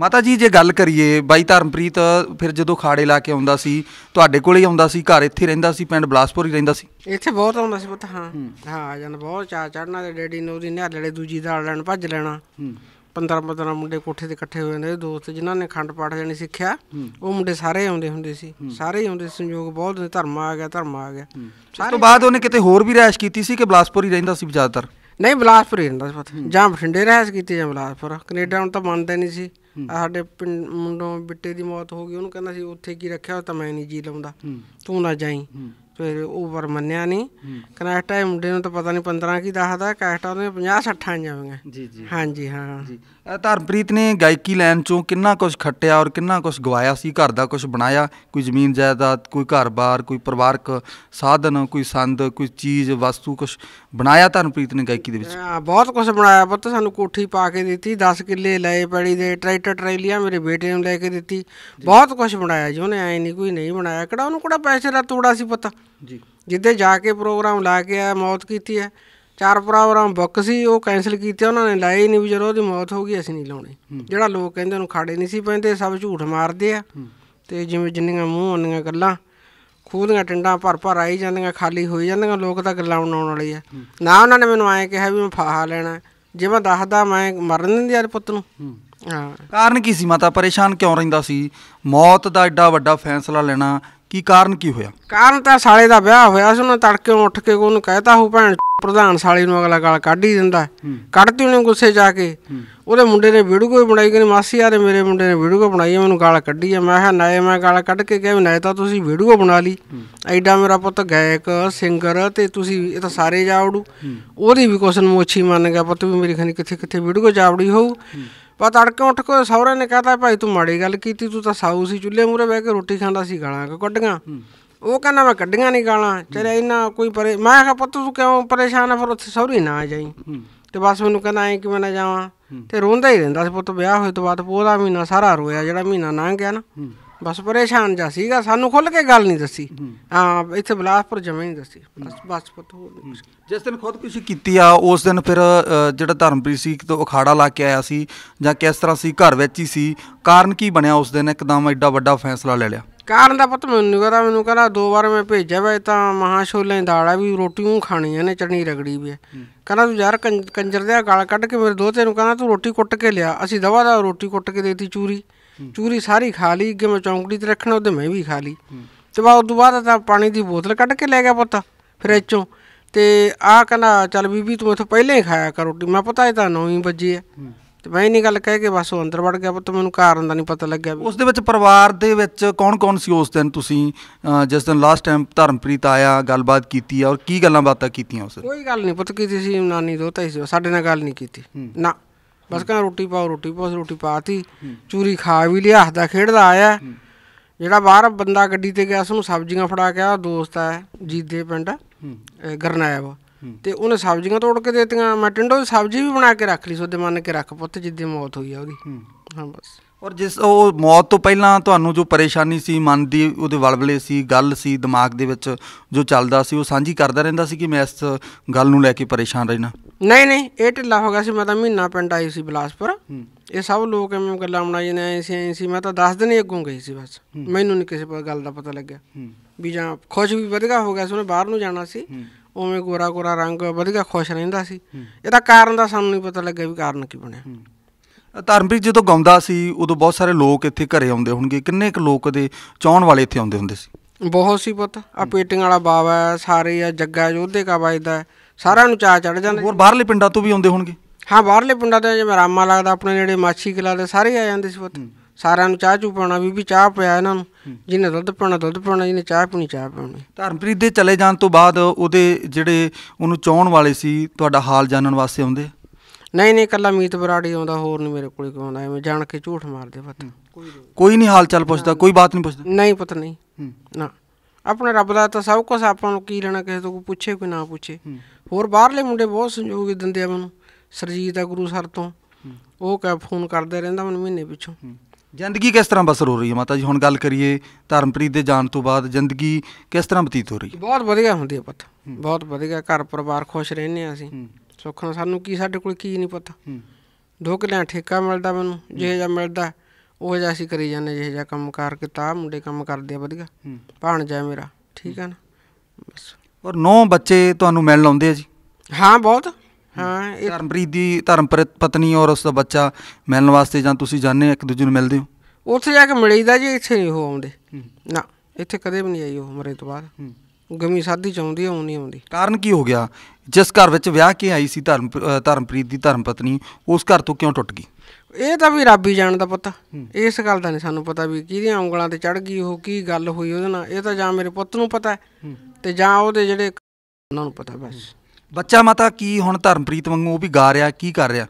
C: ਮਾਤਾ ਜੀ ਜੇ ਗੱਲ ਕਰੀਏ ਬਾਈ ਧਰਮਪ੍ਰੀਤ ਫਿਰ ਜਦੋਂ ਖਾੜੇ ਲਾ ਕੇ ਆਉਂਦਾ ਸੀ ਤੁਹਾਡੇ ਕੋਲੇ ਹੀ ਆਉਂਦਾ ਸੀ ਘਰ ਇੱਥੇ ਰਹਿੰਦਾ ਸੀ ਪਿੰਡ ਬਲਾਸਪੁਰ ਹੀ ਰਹਿੰਦਾ ਸੀ
B: ਇੱਥੇ ਬਹੁਤ ਆਉਂਦਾ ਸੀ ਪੁੱਤ ਹਾਂ ਹਾਂ ਆ ਜਾਂਦਾ ਬਹੁਤ ਚਾ ਚੜਨਾ ਤੇ ਡੈਡੀ ਨੂੰ ਉਹਦੀ ਨਿਹਾਲੜੇ ਦੂਜੀ ਦਾਲ ਲੈਣ ਭੱਜ ਲੈਣਾ 15 15 ਮੁੰਡੇ ਕੋਠੇ ਤੇ ਇਕੱਠੇ ਹੋ ਜਾਂਦੇ ਦੋਸਤ ਜਿਨ੍ਹਾਂ ਨੇ ਖੰਡ ਪਾਠ ਜਾਣੀ ਸਿੱਖਿਆ ਉਹ ਮੁੰਡੇ ਸਾਰੇ ਆਉਂਦੇ ਹੁੰਦੇ ਸੀ ਸਾਰੇ ਆਉਂਦੇ ਸੰਯੋਗ ਬਹੁਤ ਧਰਮ ਆ ਗਿਆ ਧਰਮ ਆ ਗਿਆ ਉਸ ਤੋਂ ਬਾਅਦ
C: ਉਹਨੇ ਕਿਤੇ ਹੋਰ ਵੀ ਰਹਿਸ਼ ਕੀਤੀ ਸੀ ਕਿ ਬਲਾਸਪੁਰ ਹੀ ਰਹਿੰਦਾ
B: ਸੀ ਜ਼ਿਆਦਾਤਰ ਨਹੀਂ ਬਲਾਸਪੁਰ ਹੀ ਰਹਿੰਦਾ ਸੀ ਜਾਂ ਬਠਿੰਡੇ ਰਹਿਸ਼ ਕੀਤੀ ਜਾਂ ਬਲਾਸਪੁਰ ਕੈਨੇਡਾ ਹੁਣ ਤਾਂ ਮੰਨਦੇ ਨਹੀਂ ਸੀ ਸਾਡੇ ਪਿੰਡ ਮੁੰਡੋਂ ਬਿੱਟੇ ਦੀ ਮੌਤ ਹੋ ਗਈ ਉਹਨੂੰ ਕਹਿੰਦਾ ਸੀ ਉੱਥੇ ਕੀ ਰੱਖਿਆ ਤਾਂ ਮੈਂ ਨਹੀਂ ਜੀ ਲਾਉਂਦਾ ਤੂੰ ਨਾ ਜਾਈ ਫਿਰ ਉਹ ਵਰ ਮੰਨਿਆ ਨਹੀਂ ਕਹਿੰਦਾ ਟਾਈਮ ਮੁੰਡੇ ਨੂੰ ਤਾਂ ਪਤਾ ਨਹੀਂ 15 ਕੀ ਦੱਸਦਾ ਕੈਸਟਾ ਉਹਨੇ 50 60 ਆਈਆਂ ਹੋਈਆਂ ਜੀ ਜੀ ਹਾਂਜੀ ਹਾਂ ਜੀ
C: ਧਰਮਪ੍ਰੀਤ ਨੇ ਗਾਇਕੀ ਲੈਣ ਚੋਂ ਕਿੰਨਾ ਕੁਝ ਖੱਟਿਆ ਔਰ ਕਿੰਨਾ ਕੁਝ ਗਵਾਇਆ ਸੀ ਘਰ ਦਾ ਕੁਝ ਬਣਾਇਆ ਕੋਈ ਜ਼ਮੀਨ ਜਾਇਦਾਦ ਕੋਈ ਘਰ-ਬਾਰ ਕੋਈ ਪਰਿਵਾਰਕ ਸਾਧਨ ਕੋਈ ਸੰਦ ਕੋਈ ਚੀਜ਼ ਵਸਤੂ ਕੁਝ ਬਣਾਇਆ ਧਰਮਪ੍ਰੀਤ ਨੇ ਗਾਇਕੀ ਦੇ ਵਿੱਚ
B: ਬਹੁਤ ਕੁਝ ਬਣਾਇਆ ਪੁੱਤ ਸਾਨੂੰ ਕੋਠੀ ਪਾ ਕੇ ਦਿੱਤੀ 10 ਕਿੱਲੇ ਲਏ ਪੜੀ ਦੇ ਟਰੈਕਟਰ ਟਰੈਲੀਆ ਮੇਰੇ ਬੇਟੇ ਨੂੰ ਲੈ ਕੇ ਦਿੱਤੀ ਬਹੁਤ ਕੁਝ ਬਣਾਇਆ ਜੀ ਉਹਨੇ ਐ ਨਹੀਂ ਕੋਈ ਨਹੀਂ ਬਣਾਇਆ ਕਿਹੜਾ ਉਹਨੂੰ ਕਿਹੜਾ ਪੈਸੇ ਦਾ ਤੋੜਾ ਸੀ ਪੁੱਤ ਜੀ ਜਿੱਦੇ ਜਾ ਕੇ ਪ੍ਰੋਗਰਾਮ ਲਾ ਕੇ ਆ ਮੌਤ ਕੀਤੀ ਹੈ ਚਾਰ ਪ੍ਰੋਗਰਾਮ ਬੁੱਕ ਸੀ ਉਹ ਕੈਨਸਲ ਕੀਤੇ ਉਹਨਾਂ ਨੇ ਲਾਏ ਹੀ ਨਹੀਂ ਵੀ ਜਦੋਂ ਉਹਦੀ ਮੌਤ ਹੋ ਗਈ ਅਸੀਂ ਨਹੀਂ ਲਾਉਣੇ ਜਿਹੜਾ ਲੋਕ ਕਹਿੰਦੇ ਉਹਨੂੰ ਖਾੜੇ ਨਹੀਂ ਸੀ ਪੈਂਦੇ ਸਭ ਝੂਠ ਮਾਰਦੇ ਆ ਤੇ ਜਿਵੇਂ ਜਿੰਨੀਆਂ ਮੂੰਹ ਉਹਨੀਆਂ ਗੱਲਾਂ ਖੂਦੀਆਂ ਟਿੰਡਾਂ ਭਰ ਭਰ ਆਈ ਜਾਂਦੀਆਂ ਖਾਲੀ ਹੋਈ ਜਾਂਦੀਆਂ ਲੋਕ ਤਾਂ ਗੱਲਾਂ ਬਣਾਉਣ ਵਾਲੇ ਆ ਨਾ ਉਹਨਾਂ ਨੇ ਮੈਨੂੰ ਐਂ ਕਿਹਾ ਵੀ ਮੈਂ ਫਾਹਾ ਲੈਣਾ ਜੇ ਮੈਂ ਦੱਸਦਾ ਮੈਂ ਮਰਨ ਦੀ ਦਿਆ ਪੁੱਤ ਨੂੰ ਹਾਂ
C: ਕਾਰਨ ਕੀ ਸੀ ਮਾਤਾ ਪਰੇਸ਼ਾਨ ਕਿਉਂ ਰਹਿੰਦਾ ਸੀ ਮੌਤ ਦਾ ਐਡਾ ਵੱਡਾ ਫੈਸਲਾ ਲੈਣਾ ਕੀ ਕਾਰਨ ਕੀ ਹੋਇਆ ਕਾਰਨ ਤਾਂ ਸਾਲੇ ਦਾ ਵਿਆਹ ਹੋਇਆ ਸੀ ਉਹਨੇ ਤੜਕੇ ਉੱਠ
B: ਕੇ ਉਹਨੂੰ ਕਹਿਤਾ ਹੋ ਭੈਣ ਪ੍ਰਧਾਨ ਸਾਲੀ ਨੂੰ ਅਗਲਾ ਗਾਲ ਕੱਢ ਹੀ ਦਿੰਦਾ ਕੱਢਤੀ ਉਹਨੇ ਗੁੱਸੇ ਜਾ ਕੇ ਉਹਦੇ ਮੁੰਡੇ ਨੇ ਵੀਡੀਓ ਬਣਾਈ ਕਿ ਮਾਸੀ ਆਰੇ ਮੇਰੇ ਮੁੰਡੇ ਨੇ ਵੀਡੀਓ ਬਣਾਈ ਹੈ ਮੈਨੂੰ ਗਾਲ ਕੱਢੀ ਹੈ ਮੈਂ ਕਿਹਾ ਨਾਏ ਮੈਂ ਗਾਲ ਕੱਢ ਕੇ ਕਿਹਾ ਨਾਏ ਤਾਂ ਤੁਸੀਂ ਵੀਡੀਓ ਬਣਾ ਲਈ ਐਡਾ ਮੇਰਾ ਪੁੱਤ ਗਾਇਕ ਸਿੰਗਰ ਤੇ ਤੁਸੀਂ ਇਹ ਤਾਂ ਸਾਰੇ ਜਾਵੜੂ ਉਹਦੀ ਵੀ ਕੁਸਨ ਮੋਛੀ ਮੰਨ ਗਿਆ ਪੁੱਤ ਵੀ ਮੇਰੀ ਖਣੀ ਕਿੱਥੇ ਕਿੱਥੇ ਵੀਡੀਓ ਜਾਵੜੀ ਹੋਊ ਪਾ ਤੜਕੇ ਉੱਠ ਕੇ ਸੌਰੇ ਨੇ ਕਹਤਾ ਭਾਈ ਤੂੰ ਮਾੜੀ ਗੱਲ ਕੀਤੀ ਤੂੰ ਤਾਂ ਸਾਊ ਸੀ ਚੁੱਲ੍ਹੇ ਮੂਰੇ ਬਹਿ ਕੇ ਰੋਟੀ ਖਾਂਦਾ ਸੀ ਗਾਲਾਂ ਕੱਢੀਆਂ ਉਹ ਕਹਿੰਦਾ ਮੈਂ ਕੱਢੀਆਂ ਨਹੀਂ ਗਾਲਾਂ ਚਲੇ ਇਹਨਾਂ ਕੋਈ ਪਰੇ ਮੈਂ ਕਿਹਾ ਪੁੱਤ ਤੂੰ ਕਿਉਂ ਪਰੇਸ਼ਾਨ ਆ ਫਿਰ ਉੱਥੇ ਸੌਰੀ ਨਾ ਆ ਜਾਈ ਤੇ ਬਸ ਮੈਨੂੰ ਕਹਿੰਦਾ ਐ ਕਿ ਮੈਂ ਨਾ ਜਾਵਾਂ ਤੇ ਰੋਂਦਾ ਹੀ ਰਹਿੰਦਾ ਸੀ ਪੁੱਤ ਵਿਆਹ ਹੋਏ ਤੋਂ ਬਾਅਦ ਪੂਰਾ ਮਹੀਨਾ ਸਾਰਾ ਰੋਇਆ ਜਿਹੜਾ ਮਹੀਨਾ ਨਾ ਗਿਆ ਨਾ ਬਸ ਪਰੇਸ਼ਾਨ ਜਾ ਸੀਗਾ ਸਾਨੂੰ ਖੁੱਲ ਕੇ ਗੱਲ ਨਹੀਂ ਦੱਸੀ ਹਾਂ ਇੱਥੇ ਬਲਾਸਪੁਰ ਜਮੇ ਨਹੀਂ ਦੱਸੀ ਬਸ ਬਸ
C: ਪੁੱਤ ਗਿਆ ਜਿਸ ਦਿਨ ਖੁਦ ਖੁਦਕੁਸ਼ੀ ਕੀਤੀ ਆ ਉਸ ਦਿਨ ਫਿਰ ਜਿਹੜਾ ਧਰਮਪ੍ਰੀਤ ਸੀ ਤੋਂ ਅਖਾੜਾ ਲਾ ਕੇ ਆਇਆ ਸੀ ਜਾਂ ਕਿਸ ਤਰ੍ਹਾਂ ਸੀ ਘਰ ਵਿੱਚ ਹੀ ਸੀ ਕਾਰਨ ਕੀ ਬਣਿਆ ਉਸ ਦਿਨ ਇੱਕਦਮ ਐਡਾ ਵੱਡਾ ਫੈਸਲਾ ਲੈ ਲਿਆ
B: ਕਾਰਨ ਦਾ ਪਤਾ ਮੈਨੂੰ ਕਹਦਾ ਮੈਨੂੰ ਕਹਿੰਦਾ ਦੋ ਵਾਰ ਮੈਂ ਭੇਜਿਆ ਵੇ ਤਾਂ ਮਹਾ ਛੋਲੇ ਦਾੜਾ ਵੀ ਰੋਟੀ ਨੂੰ ਖਾਣੀ ਆ ਨੇ ਚਟਨੀ ਰਗੜੀ ਵੀ ਕਹਿੰਦਾ ਤੂੰ ਯਾਰ ਕੰਜਰ ਦੇ ਗਾਲ ਕੱਢ ਕੇ ਮੇਰੇ ਦੋਤੇ ਨੂੰ ਕਹਿੰਦਾ ਤੂੰ ਰੋਟੀ ਕੁੱਟ ਕੇ ਲਿਆ ਅਸੀਂ ਦਵਾ ਦਾ ਰੋਟੀ ਕੁੱਟ ਕੇ ਦੇਤੀ ਚੂਰੀ ਚੂਰੀ ਸਾਰੀ ਖਾ ਲਈ ਅੱਗੇ ਮੈਂ ਚੌਂਕੜੀ ਤੇ ਰੱਖਣਾ ਉਹਦੇ ਮੈਂ ਵੀ ਖਾ ਲਈ ਤੇ ਬਾਅਦ ਉਦੋਂ ਬਾਅਦ ਤਾਂ ਪਾਣੀ ਦੀ ਬੋਤਲ ਕੱਢ ਕੇ ਲੈ ਗਿਆ ਪੁੱਤ ਫਿਰ ਇੱਚੋਂ ਤੇ ਆ ਕਹਿੰਦਾ ਚੱਲ ਬੀਬੀ ਤੂੰ ਇਥੋਂ ਪਹਿਲਾਂ ਹੀ ਖਾਇਆ ਕਰ ਰੋਟੀ ਮੈਂ ਪਤਾ ਇਹ ਤਾਂ 9 ਵਜੇ ਆ ਤੇ ਮੈਂ ਇਨੀ ਗੱਲ ਕਹਿ ਕੇ ਬਸ ਉਹ ਅੰਦਰ ਵੜ
C: ਗਿਆ ਪਰ ਮੈਨੂੰ ਕਾਰਨ ਦਾ ਨਹੀਂ ਪਤਾ ਲੱਗਿਆ ਉਸ ਦੇ ਵਿੱਚ ਪਰਿਵਾਰ ਦੇ ਵਿੱਚ ਕੌਣ-ਕੌਣ ਸੀ ਉਸ ਦਿਨ ਤੁਸੀਂ ਜਿਸ ਦਿਨ ਲਾਸਟ ਟਾਈਮ ਧਰਮਪ੍ਰੀਤ ਆਇਆ ਗੱਲਬਾਤ ਕੀਤੀ ਔਰ ਕੀ ਗੱਲਾਂ ਬਾਤਾਂ ਕੀਤੀਆਂ ਉਸ
B: ਕੋਈ ਗੱਲ ਨਹੀਂ ਪੁੱਤ ਕੀਤੀ ਸੀ ਨਾਨੀ ਦੋਤਾ ਹੀ ਸੀ ਸਾਡੇ ਨਾਲ ਗੱਲ ਨਹੀਂ ਕੀਤੀ ਨਾ ਬਸ ਕਹਾਂ ਰੋਟੀ ਪਾਓ ਰੋਟੀ ਪਾਓ ਰੋਟੀ ਪਾਤੀ ਚੂਰੀ ਖਾ ਵੀ ਲਿਆ ਹੱਸਦਾ ਖੇਡਦਾ ਆਇਆ ਜਿਹੜਾ ਬਾਹਰ ਬੰਦਾ ਗੱਡੀ ਤੇ ਗਿਆ ਉਸ ਨੂੰ ਸਬਜ਼ੀਆਂ ਫੜਾ ਕੇ ਆ ਦੋਸਤ ਹੈ ਜੀਦੇ ਪਿੰਡ ਗਰਨਾਇਬ ਤੇ ਉਹਨੇ ਸਬਜ਼ੀਆਂ ਤੋੜ ਕੇ ਦਿੱਤੀਆਂ ਮੈਂ ਟਿੰਡੋ ਦੀ ਸਬਜ਼ੀ ਵੀ ਬਣਾ ਕੇ ਰੱਖ ਲਈ ਸੋਦੇ ਮੰਨ ਕੇ ਰੱਖ ਪੁੱਤ ਜਿੱਦੇ ਮੌਤ ਹੋਈ ਆ ਉਹਦੀ ਹਾਂ ਬਸ
C: ਔਰ ਜਿਸ ਉਹ ਮੌਤ ਤੋਂ ਪਹਿਲਾਂ ਤੁਹਾਨੂੰ ਜੋ ਪਰੇਸ਼ਾਨੀ ਸੀ ਮਨ ਦੀ ਉਹਦੇ ਵਲਵਲੇ ਸੀ ਗੱਲ ਸੀ ਦਿਮਾਗ ਦੇ ਵਿੱਚ ਜੋ ਚੱਲਦਾ ਸੀ ਉਹ ਸਾਂਝੀ ਕਰਦਾ ਰਹਿੰਦਾ ਸੀ ਕਿ ਮੈਂ ਇਸ ਗੱਲ ਨੂੰ ਲੈ ਕੇ ਪਰੇਸ਼ਾਨ ਰਹਿਣਾ
B: ਨਹੀਂ ਨਹੀਂ ਇਹ ਢਿੱਲਾ ਹੋ ਗਿਆ ਸੀ ਮੈਂ ਤਾਂ ਮਹੀਨਾ ਪਿੰਡ ਆਈ ਸੀ ਬਲਾਸਪੁਰ ਇਹ ਸਭ ਲੋਕ ਐਵੇਂ ਗੱਲਾਂ ਬਣਾਈ ਨੇ ਆਏ ਸੀ ਐਂ ਸੀ ਮੈਂ ਤਾਂ 10 ਦਿਨ ਹੀ ਅੱਗੋਂ ਗਈ ਸੀ ਬਸ ਮੈਨੂੰ ਨਹੀਂ ਕਿਸੇ ਗੱਲ ਦਾ ਪਤਾ ਲੱਗਿਆ ਵੀ ਜਾਂ ਖੁਸ਼ ਵੀ ਵਧਗਾ ਹੋ ਗਿਆ ਸੀ ਉਹਨੇ ਬਾਹਰ ਨੂੰ ਜਾਣਾ ਸੀ ਉਵੇਂ ਗੋਰਾ ਗੋਰਾ ਰੰਗ ਵਧੀਆ ਖੁਸ਼ ਰਹਿੰਦਾ ਸੀ ਇਹਦਾ ਕਾਰਨ ਦਾ ਸਾਨੂੰ ਨਹੀਂ ਪਤਾ ਲੱਗਿਆ ਵੀ ਕਾਰਨ ਕੀ ਬਣਿਆ
C: ਧਰਮਪ੍ਰੀਤ ਜਦੋਂ ਗਾਉਂਦਾ ਸੀ ਉਦੋਂ ਬਹੁਤ ਸਾਰੇ ਲੋਕ ਇੱਥੇ ਘਰੇ ਆਉਂਦੇ ਹੋਣਗੇ ਕਿੰਨੇ ਕੁ ਲੋਕ ਦੇ ਚਾਹਣ ਵਾਲੇ ਇੱਥੇ ਆਉਂਦੇ ਹੁੰਦੇ ਸੀ
B: ਬਹੁਤ ਸੀ ਪੁੱਤ ਆ ਪੇਟਿੰਗ ਵਾਲਾ ਬਾਵਾ ਸਾਰੇ ਆ ਜੱਗਾ ਯੋਧੇ ਕਾ ਵਜਦਾ ਸਾਰਿਆਂ ਨੂੰ ਚਾਹ ਚੜ ਜਾਂਦੇ ਹੋਰ ਬਾਹਰਲੇ ਪਿੰਡਾਂ ਤੋਂ ਵੀ ਆਉਂਦੇ ਹੋਣਗੇ ਹਾਂ ਬਾਹਰਲੇ ਪਿੰਡਾਂ ਤੋਂ ਜਿਵੇਂ ਰਾਮਾ ਲੱਗਦਾ ਆਪਣੇ ਜਿਹੜੇ ਮਾਛੀ ਕਿਲਾ ਦੇ ਸਾਰੇ ਆ ਜਾਂਦੇ ਸੀ ਪੁੱਤ ਸਾਰਿਆਂ ਨੂੰ ਚਾਹ ਚੂ ਪਾਉਣਾ ਵੀ ਵੀ ਚਾਹ ਪਿਆ ਇਹਨਾਂ ਨੂੰ ਜਿਹਨੇ ਦੁੱਧ ਪਾਉਣਾ ਦੁੱਧ ਪਾਉਣਾ ਜਿਹਨੇ ਚਾਹ ਪੀਣੀ ਚਾਹ ਪੀਣੀ
C: ਧਰਮਪ੍ਰੀਤ ਦੇ ਚਲੇ ਜਾਣ ਤੋਂ ਬਾਅਦ ਉਹਦੇ ਜਿਹੜੇ ਉਹਨੂੰ ਚਾਹਣ ਵਾਲੇ ਸੀ ਤੁਹਾਡਾ ਹਾਲ ਜਾਣਨ ਵਾਸਤੇ ਆਉਂਦੇ
B: ਨਹੀਂ ਨਹੀਂ ਕੱਲਾ ਮੀਤ ਬਰਾੜੀ ਆਉਂਦਾ ਹੋਰ ਨਹੀਂ ਮੇਰੇ ਕੋਲੇ ਕੋਈ ਆਉਂਦਾ ਐਵੇਂ ਜਾਣ ਕੇ ਝੂਠ ਮਾਰਦੇ ਪਤ
C: ਕੋਈ ਨਹੀਂ ਹਾਲ ਚਾਲ ਪੁੱਛਦਾ ਕੋਈ ਬਾਤ ਨਹੀਂ ਪੁੱਛਦਾ
B: ਨਹੀਂ ਪਤ ਨਹੀਂ ਨਾ ਆਪਣੇ ਰੱਬ ਦਾ ਤਾਂ ਸਭ ਕੁਝ ਆਪਾਂ ਨੂੰ ਕੀ ਲੈਣਾ ਕਿਸੇ ਤੋਂ ਪੁੱਛੇ ਕੋਈ ਨਾ ਪੁੱਛੇ ਹੋਰ ਬਾਹਰਲੇ ਮੁੰਡੇ ਬਹੁਤ ਸੰਜੋਗ ਦਿੰਦੇ ਆ ਮੈਨੂੰ ਸਰਜੀਤ ਦਾ ਗੁਰੂ ਸਰ ਤੋਂ ਉਹ ਕਾ ਫੋਨ ਕਰਦੇ ਰਹਿੰਦਾ ਮੈਨੂੰ ਮਹੀਨੇ ਪਿੱਛੋਂ
C: ਜ਼ਿੰਦਗੀ ਕਿਸ ਤਰ੍ਹਾਂ ਬਸਰ ਹੋ ਰਹੀ ਹੈ ਮਾਤਾ ਜੀ ਹੁਣ ਗੱਲ ਕਰੀਏ ਧਰਮਪ੍ਰੀਤ ਦੇ ਜਾਣ ਤੋਂ ਬਾਅਦ ਜ਼ਿੰਦਗੀ ਕਿਸ ਤਰ੍ਹਾਂ ਬਤੀਤ ਹੋ ਰਹੀ ਹੈ
B: ਬਹੁਤ ਵਧੀਆ ਹੁੰਦੀ ਹੈ ਪੁੱਤ ਬਹੁਤ ਵਧੀਆ ਘਰ ਪਰਿਵਾਰ ਖੁਸ਼ ਰਹਿੰਦੇ ਆ ਅਸੀਂ ਨਾਲ ਸਾਨੂੰ ਕੀ ਸਾਡੇ ਕੋਲ ਕੀ ਨਹੀਂ ਪਤਾ ਦੋ ਕਿਲਿਆਂ ਠੇਕਾ ਮਿਲਦਾ ਮੈਨੂੰ ਜਿਹੇ ਜਾਂ ਮਿਲਦਾ ਉਹ ਜਿਹਾ ਅਸੀਂ ਕਰੀ ਜਾਂਦੇ ਜਿਹੇ ਜਾਂ ਕੰਮ ਕਰਕੇ ਤਾਂ ਮੁੰਡੇ ਕੰਮ ਕਰਦੇ ਆ ਵਧੀਆ ਭਾਣ ਜਾ ਮੇਰਾ ਠੀਕ ਹੈ ਨਾ
C: ਬਸ ਔਰ ਨੌ ਬੱਚੇ ਤੁਹਾਨੂੰ ਮਿਲਣ ਆਉਂਦੇ ਆ ਜੀ ਹਾਂ ਬਹੁਤ ਹਾਂ ਇਹ ਧਰਮਪ੍ਰੀਤ ਦੀ ਧਰਮਪ੍ਰੀਤ ਪਤਨੀ ਔਰ ਉਸ ਦਾ ਬੱਚਾ ਮਿਲਣ ਵਾਸਤੇ ਜਾਂ ਤੁਸੀਂ ਜਾਣੇ ਇੱਕ ਦੂਜੇ ਨੂੰ ਮਿਲਦੇ ਹੋ
B: ਉੱਥੇ ਜਾ ਕੇ ਮਿਲੀਦਾ ਜੀ ਇੱਥੇ ਨਹੀਂ ਉਹ ਆਉਂਦੇ ਨਾ ਇੱਥੇ ਕਦੇ ਵੀ ਨਹੀਂ ਆਈ ਉਹ ਮਰੇ ਤੋਂ ਬਾਅਦ
C: ਗਮੀ ਸਾਦੀ ਚਾਉਂਦੀ ਆਉਂ ਨਹੀਂ ਆਉਂਦੀ ਕਾਰਨ ਕੀ ਹੋ ਗਿਆ ਜਿਸ ਘਰ ਵਿੱਚ ਵਿਆਹ ਕੇ ਆਈ ਸੀ ਧਰਮ ਧਰਮਪ੍ਰੀਤ ਦੀ ਧਰਮ ਪਤਨੀ ਉਸ ਘਰ ਤੋਂ ਕਿਉਂ ਟੁੱਟ ਗਈ ਇਹ ਤਾਂ ਵੀ ਰੱਬ ਹੀ
B: ਜਾਣਦਾ ਪਤਾ ਇਸ ਗੱਲ ਦਾ ਨਹੀਂ ਸਾਨੂੰ ਪਤਾ ਵੀ ਕਿਹਦੀਆਂ ਉਂਗਲਾਂ ਤੇ ਚੜ ਗਈ ਉਹ ਕੀ ਗੱਲ ਹੋਈ ਉਹਦੇ ਨਾਲ ਇਹ ਤਾਂ ਜਾਂ ਮੇਰੇ ਪੁੱਤ ਨੂੰ ਪਤਾ ਤੇ ਜਾਂ ਉਹਦੇ ਜਿਹੜੇ
C: ਉਹਨਾਂ ਨੂੰ ਪਤਾ ਬਸ ਬੱਚਾ ਮਾਤਾ ਕੀ ਹੁਣ ਧਰਮਪ੍ਰੀਤ ਵਾਂਗੂ ਉਹ ਵੀ ਗਾ ਰਿਹਾ ਕੀ ਕਰ ਰਿਹਾ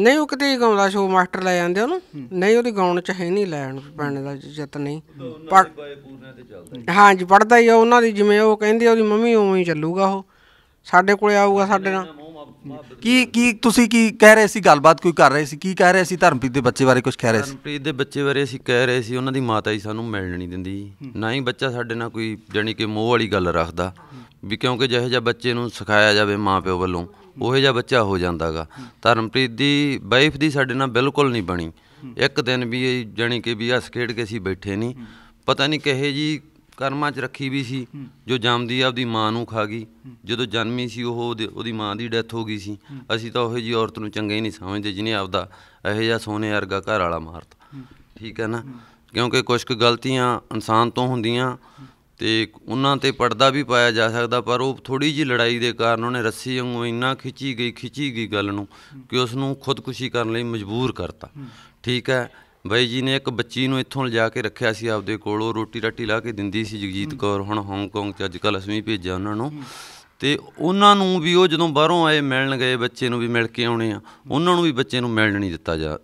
B: ਨਹੀਂ ਉਹ ਕਿਤੇ ਗਾਉਂਦਾ ਸ਼ੋ ਮਾਸਟਰ ਲੈ ਜਾਂਦੇ ਉਹਨੂੰ ਨਹੀਂ ਉਹਦੀ ਗਾਉਣ ਚ ਹੈ ਨਹੀਂ ਲੈਣ ਪੈਣ ਦਾ ਜਤ ਨਹੀਂ ਪੜ ਹਾਂਜੀ ਪੜਦਾ ਹੀ ਆ ਉਹਨਾਂ ਦੀ ਜਿਵੇਂ ਉਹ ਕਹਿੰਦੇ ਉਹਦੀ ਮੰਮੀ ਉਵੇਂ ਹੀ ਚੱਲੂਗਾ ਉਹ ਸਾਡੇ ਕੋਲੇ ਆਊਗਾ ਸਾਡੇ ਨਾਲ
C: ਕੀ ਕੀ ਤੁਸੀਂ ਕੀ ਕਹਿ ਰਹੇ ਸੀ ਗੱਲਬਾਤ ਕੋਈ ਕਰ ਰਹੇ ਸੀ ਕੀ ਕਹਿ ਰਹੇ ਸੀ ਧਰਮਪ੍ਰੀਤ ਦੇ ਬੱਚੇ ਬਾਰੇ ਕੁਝ ਕਹਿ ਰਹੇ ਸੀ
A: ਧਰਮਪ੍ਰੀਤ ਦੇ ਬੱਚੇ ਬਾਰੇ ਅਸੀਂ ਕਹਿ ਰਹੇ ਸੀ ਉਹਨਾਂ ਦੀ ਮਾਤਾ ਜੀ ਸਾਨੂੰ ਮਿਲਣ ਨਹੀਂ ਦਿੰਦੀ ਨਾ ਹੀ ਬੱਚਾ ਸਾਡੇ ਨਾਲ ਕੋਈ ਜਾਨੀ ਕਿ ਮੋਹ ਵਾਲੀ ਗੱਲ ਰੱਖਦਾ ਵੀ ਕਿਉਂਕਿ ਜਿਹੋ ਜਿਹਾ ਬੱਚੇ ਨੂੰ ਸਿਖਾਇਆ ਜਾਵੇ ਮਾਪਿਓ ਵੱਲੋਂ ਉਹ ਜਿਹਾ ਬੱਚਾ ਹੋ ਜਾਂਦਾਗਾ ਧਰਮਪ੍ਰੀਤ ਦੀ ਵਾਈਫ ਦੀ ਸਾਡੇ ਨਾਲ ਬਿਲਕੁਲ ਨਹੀਂ ਬਣੀ ਇੱਕ ਦਿਨ ਵੀ ਜਾਨੀ ਕਿ ਵੀ ਹੱਸ ਖੇਡ ਕੇ ਸੀ ਬੈਠੇ ਨਹੀਂ ਪਤਾ ਨਹੀਂ ਕਹੇ ਜੀ ਕਰਮਾਂ 'ਚ ਰੱਖੀ ਵੀ ਸੀ ਜੋ ਜੰਮਦੀ ਆਪਦੀ ਮਾਂ ਨੂੰ ਖਾ ਗਈ ਜਦੋਂ ਜਨਮੀ ਸੀ ਉਹ ਉਹਦੀ ਮਾਂ ਦੀ ਡੈਥ ਹੋ ਗਈ ਸੀ ਅਸੀਂ ਤਾਂ ਉਹ ਜੀ ਔਰਤ ਨੂੰ ਚੰਗੇ ਹੀ ਨਹੀਂ ਸਮਝਦੇ ਜਿਹਨੇ ਆਪਦਾ ਇਹ ਜਿਹਾ ਸੋਨੇ ਵਰਗਾ ਘਰ ਵਾਲਾ ਮਾਰਤਾ ਠੀਕ ਹੈ ਨਾ ਕਿਉਂਕਿ ਕੁਝ ਕੁ ਗਲਤੀਆਂ ਇਨਸਾਨ ਤੋਂ ਹੁੰਦੀਆਂ ਤੇ ਉਹਨਾਂ ਤੇ ਪਰਦਾ ਵੀ ਪਾਇਆ ਜਾ ਸਕਦਾ ਪਰ ਉਹ ਥੋੜੀ ਜੀ ਲੜਾਈ ਦੇ ਕਾਰਨ ਉਹਨੇ ਰੱਸੀ ਵਾਂਗੂ ਇੰਨਾ ਖਿੱਚੀ ਗਈ ਖਿੱਚੀ ਗਈ ਗੱਲ ਨੂੰ ਕਿ ਉਸ ਨੂੰ ਖੁਦਕੁਸ਼ੀ ਕਰਨ ਲਈ ਮਜਬੂਰ ਕਰਤਾ ਠੀਕ ਹੈ ਬਾਈ ਜੀ ਨੇ ਇੱਕ ਬੱਚੀ ਨੂੰ ਇੱਥੋਂ ਲਿਜਾ ਕੇ ਰੱਖਿਆ ਸੀ ਆਪਦੇ ਕੋਲ ਉਹ ਰੋਟੀ ਰਾਟੀ ਲਾ ਕੇ ਦਿੰਦੀ ਸੀ ਜਗਜੀਤ ਕੌਰ ਹੁਣ ਹਾਂਗਕਾਂਗ 'ਚ ਅੱਜਕੱਲ ਅਸਵੀਂ ਭੇਜਿਆ ਉਹਨਾਂ ਨੂੰ ਤੇ ਉਹਨਾਂ ਨੂੰ ਵੀ ਉਹ ਜਦੋਂ ਬਾਹਰੋਂ ਆਏ ਮਿਲਣ ਗਏ ਬੱਚੇ ਨੂੰ ਵੀ ਮਿਲ ਕੇ ਆਉਣੇ ਆ ਉਹਨਾਂ ਨੂੰ ਵੀ ਬੱਚੇ ਨੂੰ ਮਿਲਣ ਨਹੀਂ ਦਿੱਤਾ ਜਾ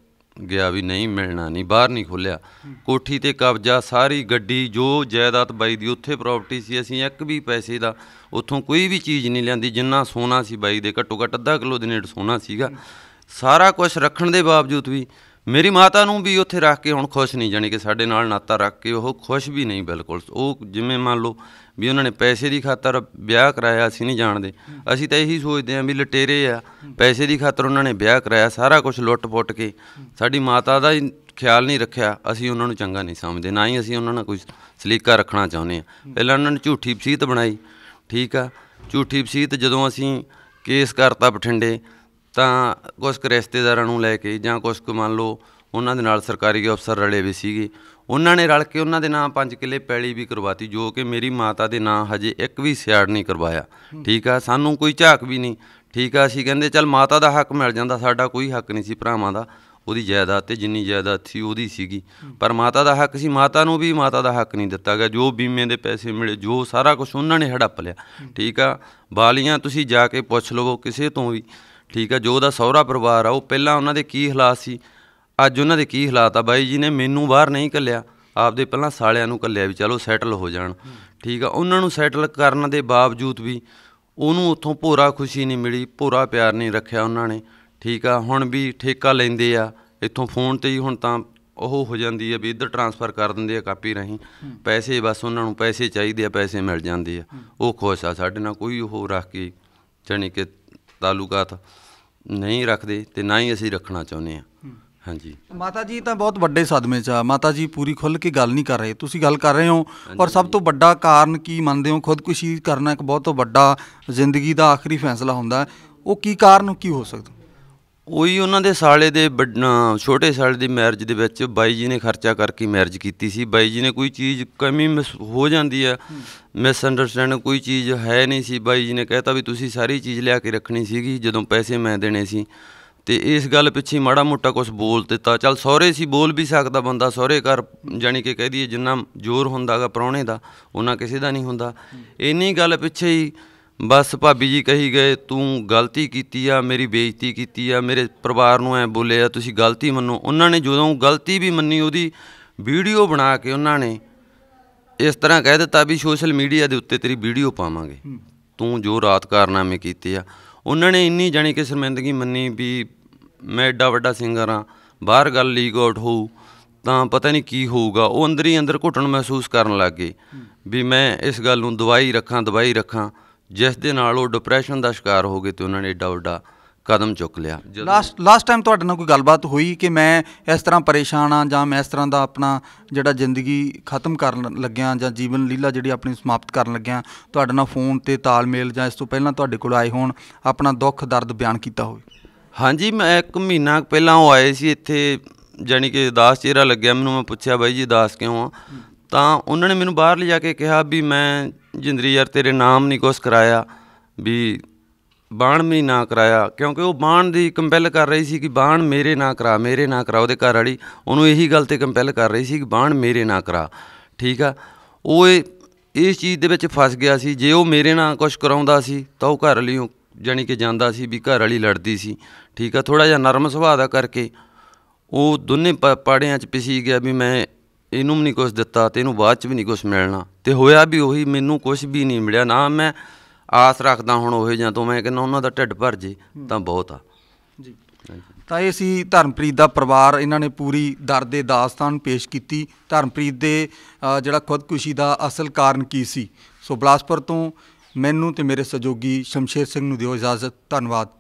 A: ਗਿਆ ਵੀ ਨਹੀਂ ਮਿਲਣਾ ਨਹੀਂ ਬਾਹਰ ਨਹੀਂ ਖੁੱਲਿਆ ਕੋਠੀ ਤੇ ਕਬਜ਼ਾ ਸਾਰੀ ਗੱਡੀ ਜੋ ਜਾਇਦਾਦ ਬਾਈ ਦੀ ਉੱਥੇ ਪ੍ਰਾਪਰਟੀ ਸੀ ਅਸੀਂ ਇੱਕ ਵੀ ਪੈਸੇ ਦਾ ਉੱਥੋਂ ਕੋਈ ਵੀ ਚੀਜ਼ ਨਹੀਂ ਲਿਆਂਦੀ ਜਿੰਨਾ ਸੋਨਾ ਸੀ ਬਾਈ ਦੇ ਘੱਟੋ ਘੱਟ ਅੱਧਾ ਕਿਲੋ ਦੇ ਨੇੜ ਸੋਨਾ ਸੀਗਾ ਸਾਰਾ ਕੁਝ ਰੱਖਣ ਦੇ ਬਾਵਜੂਦ ਵੀ ਮੇਰੀ ਮਾਤਾ ਨੂੰ ਵੀ ਉੱਥੇ ਰੱਖ ਕੇ ਹੁਣ ਖੁਸ਼ ਨਹੀਂ ਜਾਨੀ ਕਿ ਸਾਡੇ ਨਾਲ ਨਾਤਾ ਰੱਖ ਕੇ ਉਹ ਖੁਸ਼ ਵੀ ਨਹੀਂ ਬਿਲਕੁਲ ਉਹ ਜਿਵੇਂ ਮੰਨ ਲਓ ਵੀ ਉਹਨਾਂ ਨੇ ਪੈਸੇ ਦੀ ਖਾਤਰ ਵਿਆਹ ਕਰਾਇਆ ਅਸੀਂ ਨਹੀਂ ਜਾਣਦੇ ਅਸੀਂ ਤਾਂ ਇਹੀ ਸੋਚਦੇ ਆਂ ਵੀ ਲਟੇਰੇ ਆ ਪੈਸੇ ਦੀ ਖਾਤਰ ਉਹਨਾਂ ਨੇ ਵਿਆਹ ਕਰਾਇਆ ਸਾਰਾ ਕੁਝ ਲੁੱਟ-ਪੁੱਟ ਕੇ ਸਾਡੀ ਮਾਤਾ ਦਾ ਹੀ ਖਿਆਲ ਨਹੀਂ ਰੱਖਿਆ ਅਸੀਂ ਉਹਨਾਂ ਨੂੰ ਚੰਗਾ ਨਹੀਂ ਸਮਝਦੇ ਨਾ ਹੀ ਅਸੀਂ ਉਹਨਾਂ ਨਾਲ ਕੋਈ ਸਲੀਕਾ ਰੱਖਣਾ ਚਾਹੁੰਦੇ ਆ ਪਹਿਲਾਂ ਉਹਨਾਂ ਨੇ ਝੂਠੀ ਵਸੀਤ ਬਣਾਈ ਠੀਕ ਆ ਝੂਠੀ ਵਸੀਤ ਜਦੋਂ ਅਸੀਂ ਕੇਸ ਕਰਤਾ ਬਠਿੰਡੇ ਤਾਂ ਕੁਝ ਰਿਸ਼ਤੇਦਾਰਾਂ ਨੂੰ ਲੈ ਕੇ ਜਾਂ ਕੁਝ ਕੁ ਮੰਨ ਲਓ ਉਹਨਾਂ ਦੇ ਨਾਲ ਸਰਕਾਰੀ ਅਫਸਰ ਰਲੇ ਵੀ ਸੀਗੇ ਉਹਨਾਂ ਨੇ ਰਲ ਕੇ ਉਹਨਾਂ ਦੇ ਨਾਂ ਪੰਜ ਕਿੱਲੇ ਪੈਲੀ ਵੀ ਕਰਵਾਤੀ ਜੋ ਕਿ ਮੇਰੀ ਮਾਤਾ ਦੇ ਨਾਂ ਹਜੇ ਇੱਕ ਵੀ ਸਿਆੜ ਨਹੀਂ ਕਰਵਾਇਆ ਠੀਕ ਆ ਸਾਨੂੰ ਕੋਈ ਝਾਕ ਵੀ ਨਹੀਂ ਠੀਕ ਆ ਅਸੀਂ ਕਹਿੰਦੇ ਚੱਲ ਮਾਤਾ ਦਾ ਹੱਕ ਮਿਲ ਜਾਂਦਾ ਸਾਡਾ ਕੋਈ ਹੱਕ ਨਹੀਂ ਸੀ ਭਰਾਵਾਂ ਦਾ ਉਹਦੀ ਜਾਇਦਾਦ ਤੇ ਜਿੰਨੀ ਜਾਇਦਾਦ ਸੀ ਉਹਦੀ ਸੀਗੀ ਪਰ ਮਾਤਾ ਦਾ ਹੱਕ ਸੀ ਮਾਤਾ ਨੂੰ ਵੀ ਮਾਤਾ ਦਾ ਹੱਕ ਨਹੀਂ ਦਿੱਤਾ ਗਿਆ ਜੋ ਬੀਮੇ ਦੇ ਪੈਸੇ ਮਿਲੇ ਜੋ ਸਾਰਾ ਕੁਝ ਉਹਨਾਂ ਨੇ ਹੜੱਪ ਲਿਆ ਠੀਕ ਆ ਬਾਲੀਆਂ ਤੁਸੀਂ ਜਾ ਕੇ ਪੁੱਛ ਲਵੋ ਕਿਸੇ ਤੋਂ ਵੀ ਠੀਕ ਆ ਜੋ ਉਹਦਾ ਸਹੁਰਾ ਪਰਿਵਾਰ ਆ ਉਹ ਪਹਿਲਾਂ ਉਹਨਾਂ ਦੇ ਕੀ ਹਾਲਾਤ ਸੀ ਅੱਜ ਉਹਨਾਂ ਦੇ ਕੀ ਹਾਲਾਤ ਆ ਬਾਈ ਜੀ ਨੇ ਮੈਨੂੰ ਬਾਹਰ ਨਹੀਂ ਕੱਲਿਆ ਆਪਦੇ ਪਹਿਲਾਂ ਸਾਲਿਆਂ ਨੂੰ ਕੱਲਿਆ ਵੀ ਚਲੋ ਸੈਟਲ ਹੋ ਜਾਣ ਠੀਕ ਆ ਉਹਨਾਂ ਨੂੰ ਸੈਟਲ ਕਰਨ ਦੇ ਬਾਵਜੂਦ ਵੀ ਉਹਨੂੰ ਉੱਥੋਂ ਭੋਰਾ ਖੁਸ਼ੀ ਨਹੀਂ ਮਿਲੀ ਭੋਰਾ ਪਿਆਰ ਨਹੀਂ ਰੱਖਿਆ ਉਹਨਾਂ ਨੇ ਠੀਕ ਆ ਹੁਣ ਵੀ ਠੇਕਾ ਲੈਂਦੇ ਆ ਇੱਥੋਂ ਫੋਨ ਤੇ ਹੀ ਹੁਣ ਤਾਂ ਉਹ ਹੋ ਜਾਂਦੀ ਆ ਵੀ ਇੱਧਰ ਟਰਾਂਸਫਰ ਕਰ ਦਿੰਦੇ ਆ ਕਾਪੀ ਰਹੀਂ ਪੈਸੇ ਬਸ ਉਹਨਾਂ ਨੂੰ ਪੈਸੇ ਚਾਹੀਦੇ ਆ ਪੈਸੇ ਮਿਲ ਜਾਂਦੇ ਆ ਉਹ ਖੁਸ਼ ਆ ਸਾਡੇ ਨਾਲ ਕੋਈ ਉਹ ਰੱਖ ਕੇ ਜਾਨੀ ਕਿ ਤਾਲੁਕਾਤ ਨਹੀਂ ਰੱਖਦੇ ਤੇ ਨਾ ਹੀ ਅਸੀਂ ਰੱਖਣਾ ਚਾਹੁੰਦੇ ਆ ਹਾਂਜੀ
C: ਮਾਤਾ ਜੀ ਤਾਂ ਬਹੁਤ ਵੱਡੇ ਸਦਮੇ 'ਚ ਆ ਮਾਤਾ ਜੀ ਪੂਰੀ ਖੁੱਲ ਕੇ ਗੱਲ ਨਹੀਂ ਕਰ ਰਹੇ ਤੁਸੀਂ ਗੱਲ ਕਰ ਰਹੇ ਹੋ ਔਰ ਸਭ ਤੋਂ ਵੱਡਾ ਕਾਰਨ ਕੀ ਮੰਨਦੇ ਹੋ ਖੁਦਕੁਸ਼ੀ ਕਰਨਾ ਇੱਕ ਬਹੁਤ ਵੱਡਾ ਜ਼ਿੰਦਗੀ ਦਾ ਆਖਰੀ ਫੈਸਲਾ ਹੁੰਦਾ ਉਹ ਕੀ ਕਾਰਨ ਕੀ ਹੋ ਸਕਦਾ
A: ਉਹੀ ਉਹਨਾਂ ਦੇ ਸਾਲੇ ਦੇ ਛੋਟੇ ਸਾਲੇ ਦੀ ਮੈਰਿਜ ਦੇ ਵਿੱਚ ਬਾਈ ਜੀ ਨੇ ਖਰਚਾ ਕਰਕੇ ਮੈਰਿਜ ਕੀਤੀ ਸੀ ਬਾਈ ਜੀ ਨੇ ਕੋਈ ਚੀਜ਼ ਕਮੀ ਹੋ ਜਾਂਦੀ ਆ ਮਿਸ ਅੰਡਰਸਟੈਂਡ ਕੋਈ ਚੀਜ਼ ਹੈ ਨਹੀਂ ਸੀ ਬਾਈ ਜੀ ਨੇ ਕਹਿਤਾ ਵੀ ਤੁਸੀਂ ਸਾਰੀ ਚੀਜ਼ ਲਿਆ ਕੇ ਰੱਖਣੀ ਸੀਗੀ ਜਦੋਂ ਪੈਸੇ ਮੈਂ ਦੇਣੇ ਸੀ ਤੇ ਇਸ ਗੱਲ ਪਿੱਛੇ ਮਾੜਾ ਮੋਟਾ ਕੁਝ ਬੋਲ ਦਿੱਤਾ ਚਲ ਸਹੁਰੇ ਸੀ ਬੋਲ ਵੀ ਸਕਦਾ ਬੰਦਾ ਸਹੁਰੇ ਘਰ ਜਾਨੀ ਕਿ ਕਹਿ ਦਈਏ ਜਿੰਨਾ ਜ਼ੋਰ ਹੁੰਦਾਗਾ ਪਰੌਣੇ ਦਾ ਉਹਨਾਂ ਕਿਸੇ ਦਾ ਨਹੀਂ ਹੁੰਦਾ ਇੰਨੀ ਗੱਲ ਪਿੱਛੇ ਹੀ ਬਸ ਭਾਬੀ ਜੀ ਕਹੀ ਗਏ ਤੂੰ ਗਲਤੀ ਕੀਤੀ ਆ ਮੇਰੀ ਬੇਇੱਜ਼ਤੀ ਕੀਤੀ ਆ ਮੇਰੇ ਪਰਿਵਾਰ ਨੂੰ ਐ ਬੋਲਿਆ ਤੁਸੀਂ ਗਲਤੀ ਮੰਨੋ ਉਹਨਾਂ ਨੇ ਜਦੋਂ ਗਲਤੀ ਵੀ ਮੰਨੀ ਉਹਦੀ ਵੀਡੀਓ ਬਣਾ ਕੇ ਉਹਨਾਂ ਨੇ ਇਸ ਤਰ੍ਹਾਂ ਕਹਿ ਦਿੱਤਾ ਵੀ ਸੋਸ਼ਲ ਮੀਡੀਆ ਦੇ ਉੱਤੇ ਤੇਰੀ ਵੀਡੀਓ ਪਾਵਾਂਗੇ ਤੂੰ ਜੋ ਰਾਤ ਕਾਰਨਾਮੇ ਕੀਤੇ ਆ ਉਹਨਾਂ ਨੇ ਇੰਨੀ ਜਾਣੀ ਕਿ ਸ਼ਰਮਿੰਦਗੀ ਮੰਨੀ ਵੀ ਮੈਂ ਐਡਾ ਵੱਡਾ ਸਿੰਗਰ ਆ ਬਾਹਰ ਗੱਲ ਲੀਕ ਆਊਟ ਹੋਊ ਤਾਂ ਪਤਾ ਨਹੀਂ ਕੀ ਹੋਊਗਾ ਉਹ ਅੰਦਰ ਹੀ ਅੰਦਰ ਘੁੱਟਣ ਮਹਿਸੂਸ ਕਰਨ ਲੱਗੇ ਵੀ ਮੈਂ ਇਸ ਗੱਲ ਨੂੰ ਦਵਾਈ ਰੱਖਾਂ ਦਵਾਈ ਰੱਖਾਂ ਜਿਸ ਦੇ ਨਾਲ ਉਹ ਡਿਪਰੈਸ਼ਨ ਦਾ ਸ਼ਿਕਾਰ ਹੋ ਗਏ ਤੇ ਉਹਨਾਂ ਨੇ ਏਡਾ ਵੱਡਾ ਕਦਮ ਚੁੱਕ ਲਿਆ
C: ਲਾਸਟ ਲਾਸਟ ਟਾਈਮ ਤੁਹਾਡੇ ਨਾਲ ਕੋਈ ਗੱਲਬਾਤ ਹੋਈ ਕਿ ਮੈਂ ਇਸ ਤਰ੍ਹਾਂ ਪਰੇਸ਼ਾਨ ਆ ਜਾਂ ਮੈਂ ਇਸ ਤਰ੍ਹਾਂ ਦਾ ਆਪਣਾ ਜਿਹੜਾ ਜ਼ਿੰਦਗੀ ਖਤਮ ਕਰਨ ਲੱਗਿਆ ਜਾਂ ਜੀਵਨ ਲੀਲਾ ਜਿਹੜੀ ਆਪਣੀ ਸਮਾਪਤ ਕਰਨ ਲੱਗਿਆ ਤੁਹਾਡੇ ਨਾਲ ਫੋਨ ਤੇ ਤਾਲਮੇਲ ਜਾਂ ਇਸ ਤੋਂ ਪਹਿਲਾਂ ਤੁਹਾਡੇ ਕੋਲ ਆਏ ਹੋਣ ਆਪਣਾ ਦੁੱਖ ਦਰਦ
A: ਬਿਆਨ ਕੀਤਾ ਹੋਵੇ ਹਾਂਜੀ ਮੈਂ ਇੱਕ ਮਹੀਨਾ ਪਹਿਲਾਂ ਉਹ ਆਏ ਸੀ ਇੱਥੇ ਜਾਨੀ ਕਿ ਦਾਸ ਚਿਹਰਾ ਲੱਗਿਆ ਮੈਨੂੰ ਮੈਂ ਪੁੱਛਿਆ ਬਾਈ ਜੀ ਦਾਸ ਕਿਉਂ ਆ ਤਾਂ ਉਹਨਾਂ ਨੇ ਮੈਨੂੰ ਬਾਹਰ ਲਿਜਾ ਕੇ ਕਿਹਾ ਵੀ ਮੈਂ ਜਿੰਦਰੀ ਯਾਰ ਤੇਰੇ ਨਾਮ ਨਹੀਂ ਕੋਸ ਕਰਾਇਆ ਵੀ ਬਾਣ ਵੀ ਨਾ ਕਰਾਇਆ ਕਿਉਂਕਿ ਉਹ ਬਾਣ ਦੀ ਕੰਪੈਲ ਕਰ ਰਹੀ ਸੀ ਕਿ ਬਾਣ ਮੇਰੇ ਨਾ ਕਰਾ ਮੇਰੇ ਨਾ ਕਰਾ ਉਹਦੇ ਘਰ ਵਾਲੀ ਉਹਨੂੰ ਇਹੀ ਗੱਲ ਤੇ ਕੰਪੈਲ ਕਰ ਰਹੀ ਸੀ ਕਿ ਬਾਣ ਮੇਰੇ ਨਾ ਕਰਾ ਠੀਕ ਆ ਉਹ ਇਸ ਚੀਜ਼ ਦੇ ਵਿੱਚ ਫਸ ਗਿਆ ਸੀ ਜੇ ਉਹ ਮੇਰੇ ਨਾਲ ਕੁਝ ਕਰਾਉਂਦਾ ਸੀ ਤਾਂ ਉਹ ਘਰ ਵਾਲੀ ਜਾਨੀ ਕਿ ਜਾਂਦਾ ਸੀ ਵੀ ਘਰ ਵਾਲੀ ਲੜਦੀ ਸੀ ਠੀਕ ਆ ਥੋੜਾ ਜਿਹਾ ਨਰਮ ਸੁਭਾਅ ਦਾ ਕਰਕੇ ਉਹ ਦੋਨੇ ਪਾੜਿਆਂ 'ਚ ਪਿਸੀ ਗਿਆ ਵੀ ਮੈਂ ਇਹਨੂੰ ਨਹੀਂ ਕੁਝ ਦਿੱਤਾ ਤੇ ਇਹਨੂੰ ਬਾਅਦ ਚ ਵੀ ਨਹੀਂ ਕੁਝ ਮਿਲਣਾ ਤੇ ਹੋਇਆ ਵੀ ਉਹੀ ਮੈਨੂੰ ਕੁਝ ਵੀ ਨਹੀਂ ਮਿਲਿਆ ਨਾ ਮੈਂ ਆਸ ਰੱਖਦਾ ਹੁਣ ਉਹੇ ਜਾਂ ਤੋਂ ਮੈਂ ਕਹਿੰਦਾ ਉਹਨਾਂ ਦਾ ਢਿੱਡ ਭਰ ਜੇ ਤਾਂ ਬਹੁਤ ਆ ਜੀ
C: ਤਾਂ ਇਹ ਸੀ ਧਰਮਪ੍ਰੀਤ ਦਾ ਪਰਿਵਾਰ ਇਹਨਾਂ ਨੇ ਪੂਰੀ ਦਰਦ ਦੇ ਦਾਸਤਾਨ ਪੇਸ਼ ਕੀਤੀ ਧਰਮਪ੍ਰੀਤ ਦੇ ਜਿਹੜਾ ਖੁਦਕੁਸ਼ੀ ਦਾ ਅਸਲ ਕਾਰਨ ਕੀ ਸੀ ਸੋ ਬਲਾਸਪੁਰ ਤੋਂ ਮੈਨੂੰ ਤੇ ਮੇਰੇ ਸਹਿਯੋਗੀ ਸ਼ਮਸ਼ੇਰ ਸਿੰਘ ਨੂੰ ਦਿਓ ਇਜਾਜ਼ਤ ਧੰਨਵਾਦ